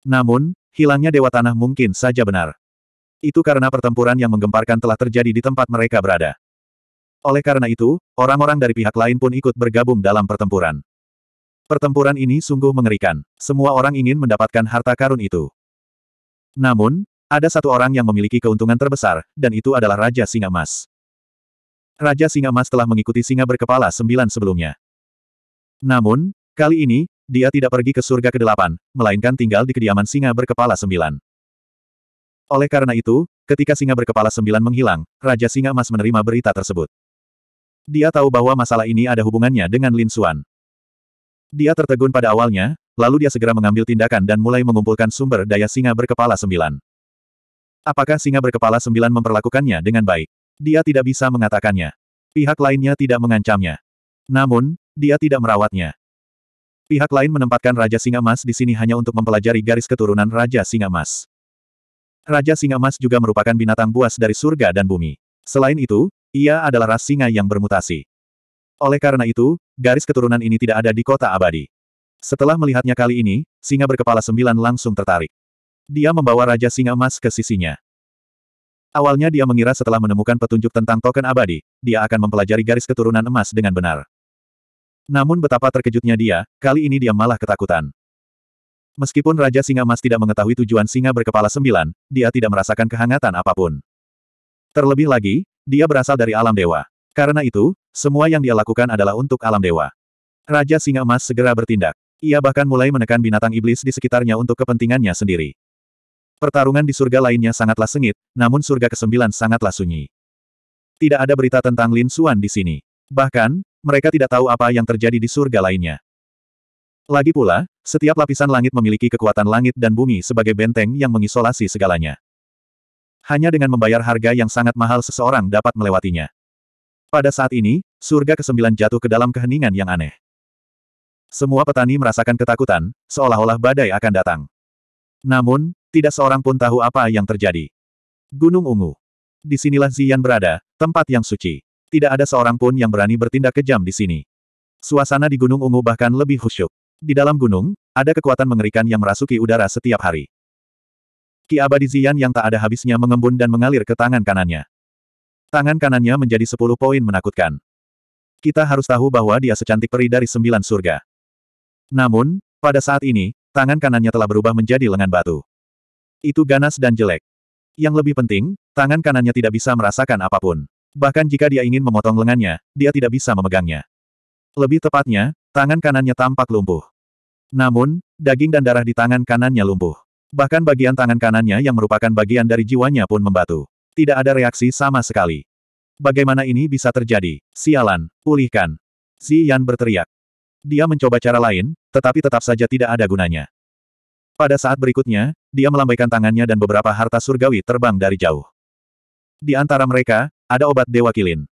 Namun, hilangnya Dewa Tanah mungkin saja benar. Itu karena pertempuran yang menggemparkan telah terjadi di tempat mereka berada. Oleh karena itu, orang-orang dari pihak lain pun ikut bergabung dalam pertempuran. Pertempuran ini sungguh mengerikan. Semua orang ingin mendapatkan harta karun itu. Namun, ada satu orang yang memiliki keuntungan terbesar, dan itu adalah Raja Singa Emas. Raja Singa Emas telah mengikuti singa berkepala sembilan sebelumnya. Namun, kali ini, dia tidak pergi ke surga ke-8, melainkan tinggal di kediaman singa berkepala sembilan. Oleh karena itu, ketika singa berkepala sembilan menghilang, Raja Singa Emas menerima berita tersebut. Dia tahu bahwa masalah ini ada hubungannya dengan Lin Xuan. Dia tertegun pada awalnya, lalu dia segera mengambil tindakan dan mulai mengumpulkan sumber daya singa berkepala sembilan. Apakah singa berkepala sembilan memperlakukannya dengan baik? Dia tidak bisa mengatakannya. Pihak lainnya tidak mengancamnya. Namun, dia tidak merawatnya. Pihak lain menempatkan Raja Singa Mas di sini hanya untuk mempelajari garis keturunan Raja Singa Mas. Raja Singa Mas juga merupakan binatang buas dari surga dan bumi. Selain itu, ia adalah ras singa yang bermutasi. Oleh karena itu, garis keturunan ini tidak ada di kota abadi. Setelah melihatnya kali ini, singa berkepala sembilan langsung tertarik. Dia membawa Raja Singa Mas ke sisinya. Awalnya dia mengira setelah menemukan petunjuk tentang token abadi, dia akan mempelajari garis keturunan emas dengan benar. Namun betapa terkejutnya dia, kali ini dia malah ketakutan. Meskipun Raja Singa Emas tidak mengetahui tujuan singa berkepala sembilan, dia tidak merasakan kehangatan apapun. Terlebih lagi, dia berasal dari alam dewa. Karena itu, semua yang dia lakukan adalah untuk alam dewa. Raja Singa Emas segera bertindak. Ia bahkan mulai menekan binatang iblis di sekitarnya untuk kepentingannya sendiri. Pertarungan di surga lainnya sangatlah sengit, namun surga kesembilan sangatlah sunyi. Tidak ada berita tentang Lin Xuan di sini. Bahkan, mereka tidak tahu apa yang terjadi di surga lainnya. Lagi pula, setiap lapisan langit memiliki kekuatan langit dan bumi sebagai benteng yang mengisolasi segalanya. Hanya dengan membayar harga yang sangat mahal seseorang dapat melewatinya. Pada saat ini, surga kesembilan jatuh ke dalam keheningan yang aneh. Semua petani merasakan ketakutan, seolah-olah badai akan datang. Namun, tidak seorang pun tahu apa yang terjadi. Gunung Ungu. Disinilah Zian berada, tempat yang suci. Tidak ada seorang pun yang berani bertindak kejam di sini. Suasana di Gunung Ungu bahkan lebih khusyuk. Di dalam gunung, ada kekuatan mengerikan yang merasuki udara setiap hari. Ki abadi Zian yang tak ada habisnya mengembun dan mengalir ke tangan kanannya. Tangan kanannya menjadi sepuluh poin menakutkan. Kita harus tahu bahwa dia secantik peri dari sembilan surga. Namun, pada saat ini, tangan kanannya telah berubah menjadi lengan batu. Itu ganas dan jelek. Yang lebih penting, tangan kanannya tidak bisa merasakan apapun. Bahkan jika dia ingin memotong lengannya, dia tidak bisa memegangnya. Lebih tepatnya, tangan kanannya tampak lumpuh. Namun, daging dan darah di tangan kanannya lumpuh. Bahkan bagian tangan kanannya yang merupakan bagian dari jiwanya pun membatu. Tidak ada reaksi sama sekali. Bagaimana ini bisa terjadi? Sialan, pulihkan. Si Yan berteriak. Dia mencoba cara lain, tetapi tetap saja tidak ada gunanya. Pada saat berikutnya, dia melambaikan tangannya dan beberapa harta surgawi terbang dari jauh. Di antara mereka, ada obat Dewa Kilin.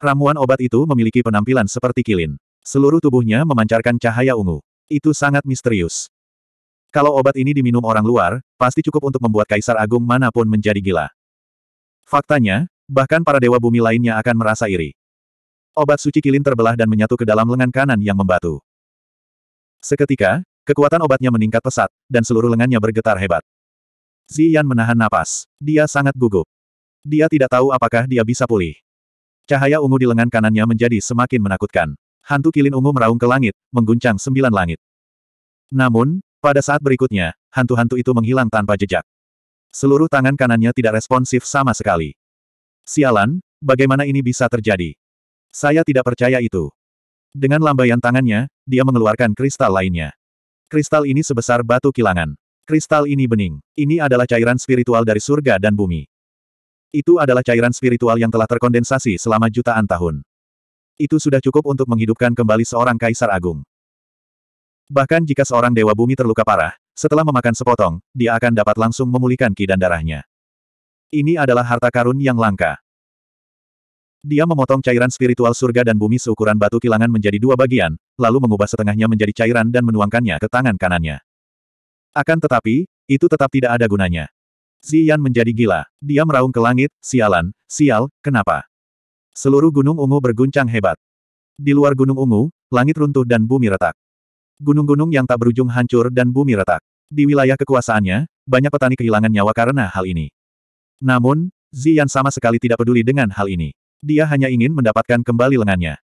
Ramuan obat itu memiliki penampilan seperti kilin. Seluruh tubuhnya memancarkan cahaya ungu. Itu sangat misterius. Kalau obat ini diminum orang luar, pasti cukup untuk membuat Kaisar Agung manapun menjadi gila. Faktanya, bahkan para dewa bumi lainnya akan merasa iri. Obat suci kilin terbelah dan menyatu ke dalam lengan kanan yang membatu. Seketika, Kekuatan obatnya meningkat pesat, dan seluruh lengannya bergetar hebat. Ziyan menahan napas. Dia sangat gugup. Dia tidak tahu apakah dia bisa pulih. Cahaya ungu di lengan kanannya menjadi semakin menakutkan. Hantu kilin ungu meraung ke langit, mengguncang sembilan langit. Namun, pada saat berikutnya, hantu-hantu itu menghilang tanpa jejak. Seluruh tangan kanannya tidak responsif sama sekali. Sialan, bagaimana ini bisa terjadi? Saya tidak percaya itu. Dengan lambaian tangannya, dia mengeluarkan kristal lainnya. Kristal ini sebesar batu kilangan. Kristal ini bening. Ini adalah cairan spiritual dari surga dan bumi. Itu adalah cairan spiritual yang telah terkondensasi selama jutaan tahun. Itu sudah cukup untuk menghidupkan kembali seorang kaisar agung. Bahkan jika seorang dewa bumi terluka parah, setelah memakan sepotong, dia akan dapat langsung memulihkan ki dan darahnya. Ini adalah harta karun yang langka. Dia memotong cairan spiritual surga dan bumi seukuran batu kilangan menjadi dua bagian, lalu mengubah setengahnya menjadi cairan dan menuangkannya ke tangan kanannya. Akan tetapi, itu tetap tidak ada gunanya. Zian menjadi gila. Dia meraung ke langit, sialan, sial, kenapa? Seluruh gunung ungu berguncang hebat. Di luar gunung ungu, langit runtuh dan bumi retak. Gunung-gunung yang tak berujung hancur dan bumi retak. Di wilayah kekuasaannya, banyak petani kehilangan nyawa karena hal ini. Namun, Zian sama sekali tidak peduli dengan hal ini. Dia hanya ingin mendapatkan kembali lengannya.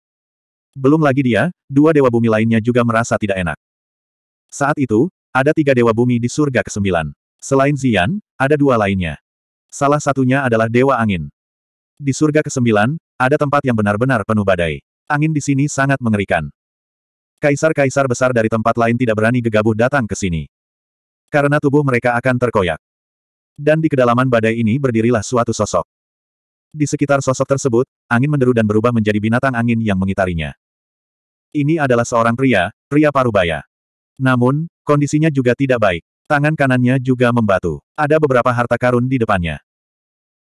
Belum lagi dia, dua dewa bumi lainnya juga merasa tidak enak. Saat itu, ada tiga dewa bumi di surga kesembilan. Selain Zian, ada dua lainnya. Salah satunya adalah dewa angin. Di surga kesembilan, ada tempat yang benar-benar penuh badai. Angin di sini sangat mengerikan. Kaisar-kaisar besar dari tempat lain tidak berani gegabah datang ke sini. Karena tubuh mereka akan terkoyak. Dan di kedalaman badai ini berdirilah suatu sosok. Di sekitar sosok tersebut, angin menderu dan berubah menjadi binatang angin yang mengitarinya. Ini adalah seorang pria, pria parubaya. Namun, kondisinya juga tidak baik. Tangan kanannya juga membatu. Ada beberapa harta karun di depannya.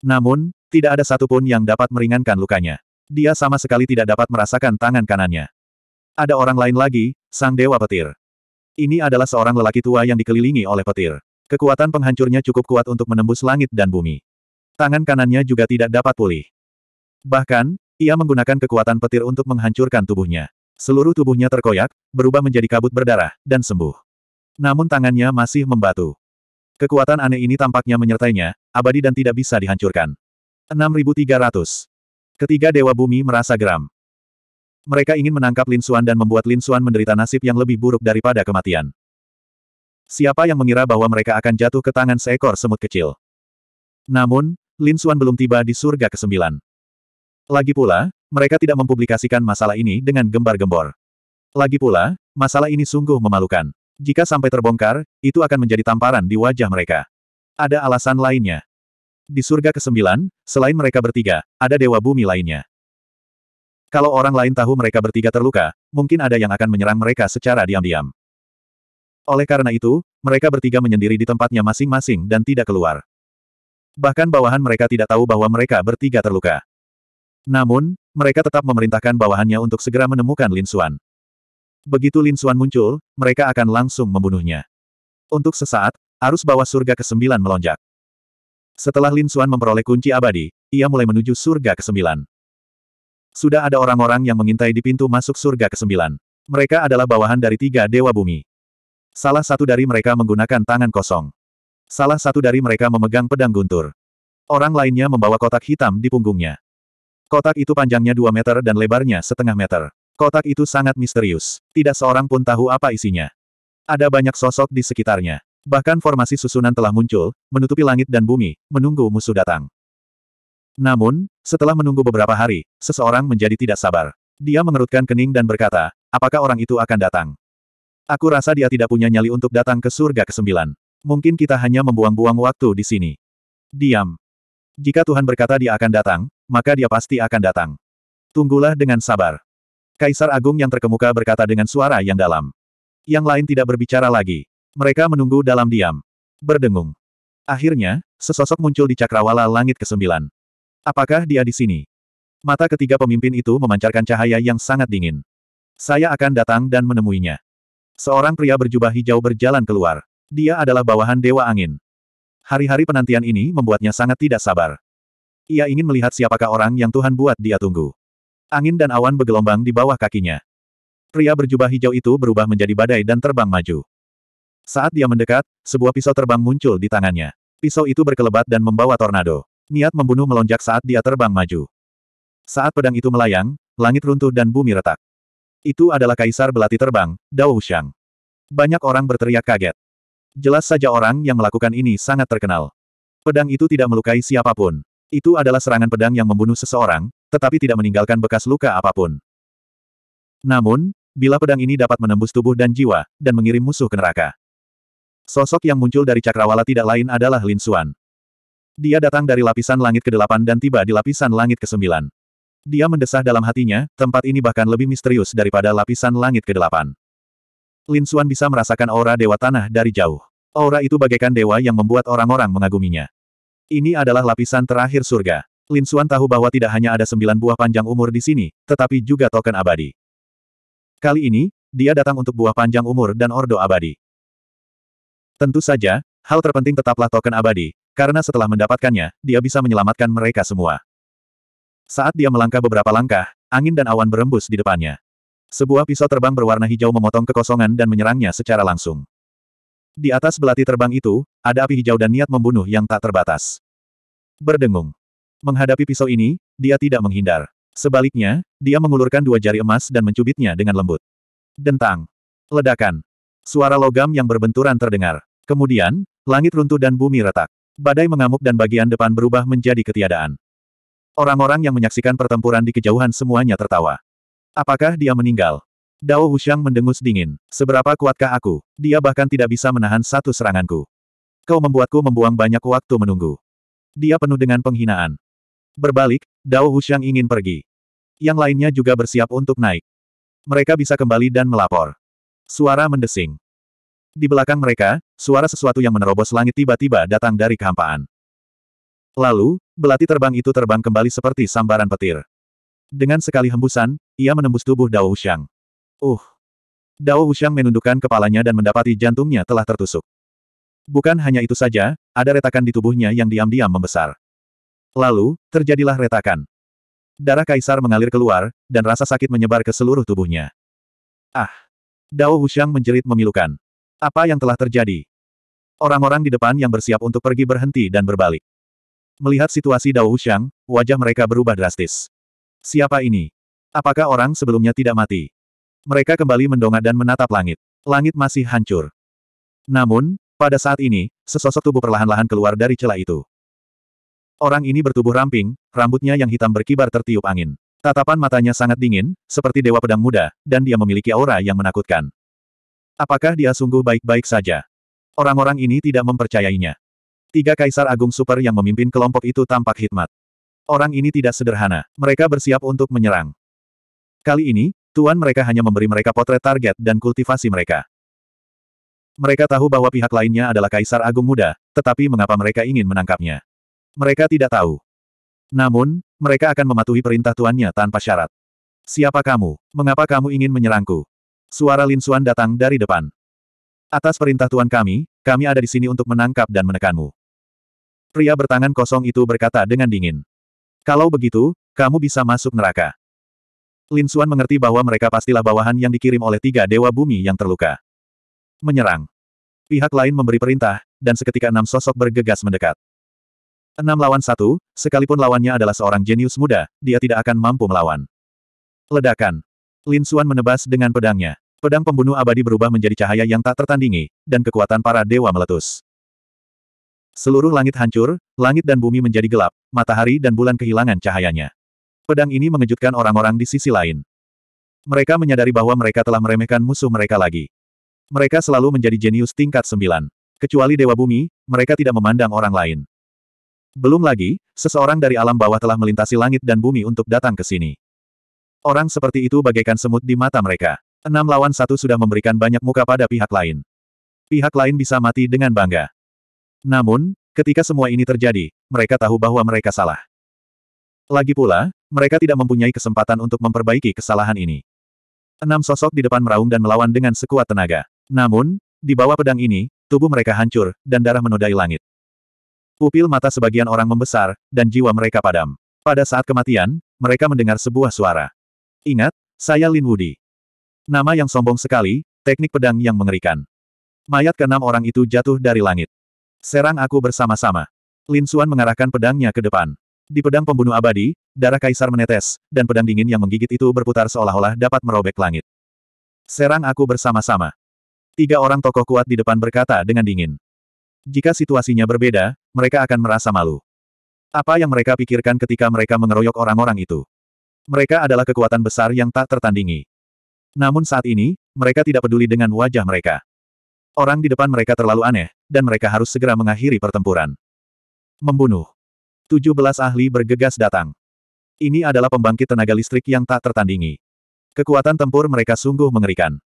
Namun, tidak ada satupun yang dapat meringankan lukanya. Dia sama sekali tidak dapat merasakan tangan kanannya. Ada orang lain lagi, sang dewa petir. Ini adalah seorang lelaki tua yang dikelilingi oleh petir. Kekuatan penghancurnya cukup kuat untuk menembus langit dan bumi. Tangan kanannya juga tidak dapat pulih. Bahkan, ia menggunakan kekuatan petir untuk menghancurkan tubuhnya. Seluruh tubuhnya terkoyak, berubah menjadi kabut berdarah, dan sembuh. Namun tangannya masih membatu. Kekuatan aneh ini tampaknya menyertainya, abadi dan tidak bisa dihancurkan. 6300. Ketiga Dewa Bumi merasa geram. Mereka ingin menangkap Lin Xuan dan membuat Lin Xuan menderita nasib yang lebih buruk daripada kematian. Siapa yang mengira bahwa mereka akan jatuh ke tangan seekor semut kecil? Namun, Lin Xuan belum tiba di surga ke-9. Lagi pula, mereka tidak mempublikasikan masalah ini dengan gembar-gembor. Lagi pula, masalah ini sungguh memalukan. Jika sampai terbongkar, itu akan menjadi tamparan di wajah mereka. Ada alasan lainnya. Di surga ke-9, selain mereka bertiga, ada dewa bumi lainnya. Kalau orang lain tahu mereka bertiga terluka, mungkin ada yang akan menyerang mereka secara diam-diam. Oleh karena itu, mereka bertiga menyendiri di tempatnya masing-masing dan tidak keluar bahkan bawahan mereka tidak tahu bahwa mereka bertiga terluka. Namun, mereka tetap memerintahkan bawahannya untuk segera menemukan Lin Xuan. Begitu Lin Xuan muncul, mereka akan langsung membunuhnya. Untuk sesaat, arus bawah surga ke-9 melonjak. Setelah Lin Xuan memperoleh kunci abadi, ia mulai menuju surga ke-9. Sudah ada orang-orang yang mengintai di pintu masuk surga ke-9. Mereka adalah bawahan dari tiga dewa bumi. Salah satu dari mereka menggunakan tangan kosong. Salah satu dari mereka memegang pedang guntur. Orang lainnya membawa kotak hitam di punggungnya. Kotak itu panjangnya 2 meter dan lebarnya setengah meter. Kotak itu sangat misterius. Tidak seorang pun tahu apa isinya. Ada banyak sosok di sekitarnya. Bahkan formasi susunan telah muncul, menutupi langit dan bumi, menunggu musuh datang. Namun, setelah menunggu beberapa hari, seseorang menjadi tidak sabar. Dia mengerutkan kening dan berkata, apakah orang itu akan datang? Aku rasa dia tidak punya nyali untuk datang ke surga ke-9. Mungkin kita hanya membuang-buang waktu di sini. Diam. Jika Tuhan berkata dia akan datang, maka dia pasti akan datang. Tunggulah dengan sabar. Kaisar Agung yang terkemuka berkata dengan suara yang dalam. Yang lain tidak berbicara lagi. Mereka menunggu dalam diam. Berdengung. Akhirnya, sesosok muncul di cakrawala langit kesembilan. Apakah dia di sini? Mata ketiga pemimpin itu memancarkan cahaya yang sangat dingin. Saya akan datang dan menemuinya. Seorang pria berjubah hijau berjalan keluar. Dia adalah bawahan Dewa Angin. Hari-hari penantian ini membuatnya sangat tidak sabar. Ia ingin melihat siapakah orang yang Tuhan buat dia tunggu. Angin dan awan bergelombang di bawah kakinya. Pria berjubah hijau itu berubah menjadi badai dan terbang maju. Saat dia mendekat, sebuah pisau terbang muncul di tangannya. Pisau itu berkelebat dan membawa tornado. Niat membunuh melonjak saat dia terbang maju. Saat pedang itu melayang, langit runtuh dan bumi retak. Itu adalah kaisar belati terbang, Dao Wuxiang. Banyak orang berteriak kaget. Jelas saja orang yang melakukan ini sangat terkenal. Pedang itu tidak melukai siapapun. Itu adalah serangan pedang yang membunuh seseorang, tetapi tidak meninggalkan bekas luka apapun. Namun, bila pedang ini dapat menembus tubuh dan jiwa, dan mengirim musuh ke neraka. Sosok yang muncul dari cakrawala tidak lain adalah Lin Xuan. Dia datang dari lapisan langit ke-8 dan tiba di lapisan langit ke-9. Dia mendesah dalam hatinya, tempat ini bahkan lebih misterius daripada lapisan langit ke-8. Lin Xuan bisa merasakan aura dewa tanah dari jauh. Aura itu bagaikan dewa yang membuat orang-orang mengaguminya. Ini adalah lapisan terakhir surga. Lin Suan tahu bahwa tidak hanya ada sembilan buah panjang umur di sini, tetapi juga token abadi. Kali ini, dia datang untuk buah panjang umur dan ordo abadi. Tentu saja, hal terpenting tetaplah token abadi, karena setelah mendapatkannya, dia bisa menyelamatkan mereka semua. Saat dia melangkah beberapa langkah, angin dan awan berembus di depannya. Sebuah pisau terbang berwarna hijau memotong kekosongan dan menyerangnya secara langsung. Di atas belati terbang itu, ada api hijau dan niat membunuh yang tak terbatas. Berdengung. Menghadapi pisau ini, dia tidak menghindar. Sebaliknya, dia mengulurkan dua jari emas dan mencubitnya dengan lembut. Dentang. Ledakan. Suara logam yang berbenturan terdengar. Kemudian, langit runtuh dan bumi retak. Badai mengamuk dan bagian depan berubah menjadi ketiadaan. Orang-orang yang menyaksikan pertempuran di kejauhan semuanya tertawa. Apakah dia meninggal? Dao Huxiang mendengus dingin. Seberapa kuatkah aku? Dia bahkan tidak bisa menahan satu seranganku. Kau membuatku membuang banyak waktu menunggu. Dia penuh dengan penghinaan. Berbalik, Dao Huxiang ingin pergi. Yang lainnya juga bersiap untuk naik. Mereka bisa kembali dan melapor. Suara mendesing. Di belakang mereka, suara sesuatu yang menerobos langit tiba-tiba datang dari kehampaan. Lalu, belati terbang itu terbang kembali seperti sambaran petir. Dengan sekali hembusan, ia menembus tubuh Dao Xiang. Uh! Dao Wuxiang menundukkan kepalanya dan mendapati jantungnya telah tertusuk. Bukan hanya itu saja, ada retakan di tubuhnya yang diam-diam membesar. Lalu, terjadilah retakan. Darah kaisar mengalir keluar, dan rasa sakit menyebar ke seluruh tubuhnya. Ah! Dao Wuxiang menjerit memilukan. Apa yang telah terjadi? Orang-orang di depan yang bersiap untuk pergi berhenti dan berbalik. Melihat situasi Dao Wuxiang, wajah mereka berubah drastis. Siapa ini? Apakah orang sebelumnya tidak mati? Mereka kembali mendongak dan menatap langit. Langit masih hancur. Namun, pada saat ini, sesosok tubuh perlahan-lahan keluar dari celah itu. Orang ini bertubuh ramping, rambutnya yang hitam berkibar tertiup angin. Tatapan matanya sangat dingin, seperti dewa pedang muda, dan dia memiliki aura yang menakutkan. Apakah dia sungguh baik-baik saja? Orang-orang ini tidak mempercayainya. Tiga kaisar agung super yang memimpin kelompok itu tampak hikmat. Orang ini tidak sederhana, mereka bersiap untuk menyerang. Kali ini, tuan mereka hanya memberi mereka potret target dan kultivasi mereka. Mereka tahu bahwa pihak lainnya adalah Kaisar Agung Muda, tetapi mengapa mereka ingin menangkapnya? Mereka tidak tahu. Namun, mereka akan mematuhi perintah tuannya tanpa syarat. Siapa kamu? Mengapa kamu ingin menyerangku? Suara Lin Suan datang dari depan. Atas perintah tuan kami, kami ada di sini untuk menangkap dan menekanmu. Pria bertangan kosong itu berkata dengan dingin. Kalau begitu, kamu bisa masuk neraka. Lin Suan mengerti bahwa mereka pastilah bawahan yang dikirim oleh tiga dewa bumi yang terluka. Menyerang. Pihak lain memberi perintah, dan seketika enam sosok bergegas mendekat. Enam lawan satu, sekalipun lawannya adalah seorang jenius muda, dia tidak akan mampu melawan. Ledakan. Lin Suan menebas dengan pedangnya. Pedang pembunuh abadi berubah menjadi cahaya yang tak tertandingi, dan kekuatan para dewa meletus. Seluruh langit hancur, langit dan bumi menjadi gelap, matahari dan bulan kehilangan cahayanya. Pedang ini mengejutkan orang-orang di sisi lain. Mereka menyadari bahwa mereka telah meremehkan musuh mereka lagi. Mereka selalu menjadi jenius tingkat sembilan. Kecuali Dewa Bumi, mereka tidak memandang orang lain. Belum lagi, seseorang dari alam bawah telah melintasi langit dan bumi untuk datang ke sini. Orang seperti itu bagaikan semut di mata mereka. Enam lawan satu sudah memberikan banyak muka pada pihak lain. Pihak lain bisa mati dengan bangga. Namun, ketika semua ini terjadi, mereka tahu bahwa mereka salah. Lagi pula, mereka tidak mempunyai kesempatan untuk memperbaiki kesalahan ini. Enam sosok di depan meraung dan melawan dengan sekuat tenaga. Namun, di bawah pedang ini, tubuh mereka hancur, dan darah menodai langit. Pupil mata sebagian orang membesar, dan jiwa mereka padam. Pada saat kematian, mereka mendengar sebuah suara. Ingat, saya Lin Wudi. Nama yang sombong sekali, teknik pedang yang mengerikan. Mayat keenam orang itu jatuh dari langit. Serang aku bersama-sama. Lin Xuan mengarahkan pedangnya ke depan. Di pedang pembunuh abadi, darah kaisar menetes, dan pedang dingin yang menggigit itu berputar seolah-olah dapat merobek langit. Serang aku bersama-sama. Tiga orang tokoh kuat di depan berkata dengan dingin. Jika situasinya berbeda, mereka akan merasa malu. Apa yang mereka pikirkan ketika mereka mengeroyok orang-orang itu? Mereka adalah kekuatan besar yang tak tertandingi. Namun saat ini, mereka tidak peduli dengan wajah mereka. Orang di depan mereka terlalu aneh, dan mereka harus segera mengakhiri pertempuran. Membunuh. 17 ahli bergegas datang. Ini adalah pembangkit tenaga listrik yang tak tertandingi. Kekuatan tempur mereka sungguh mengerikan.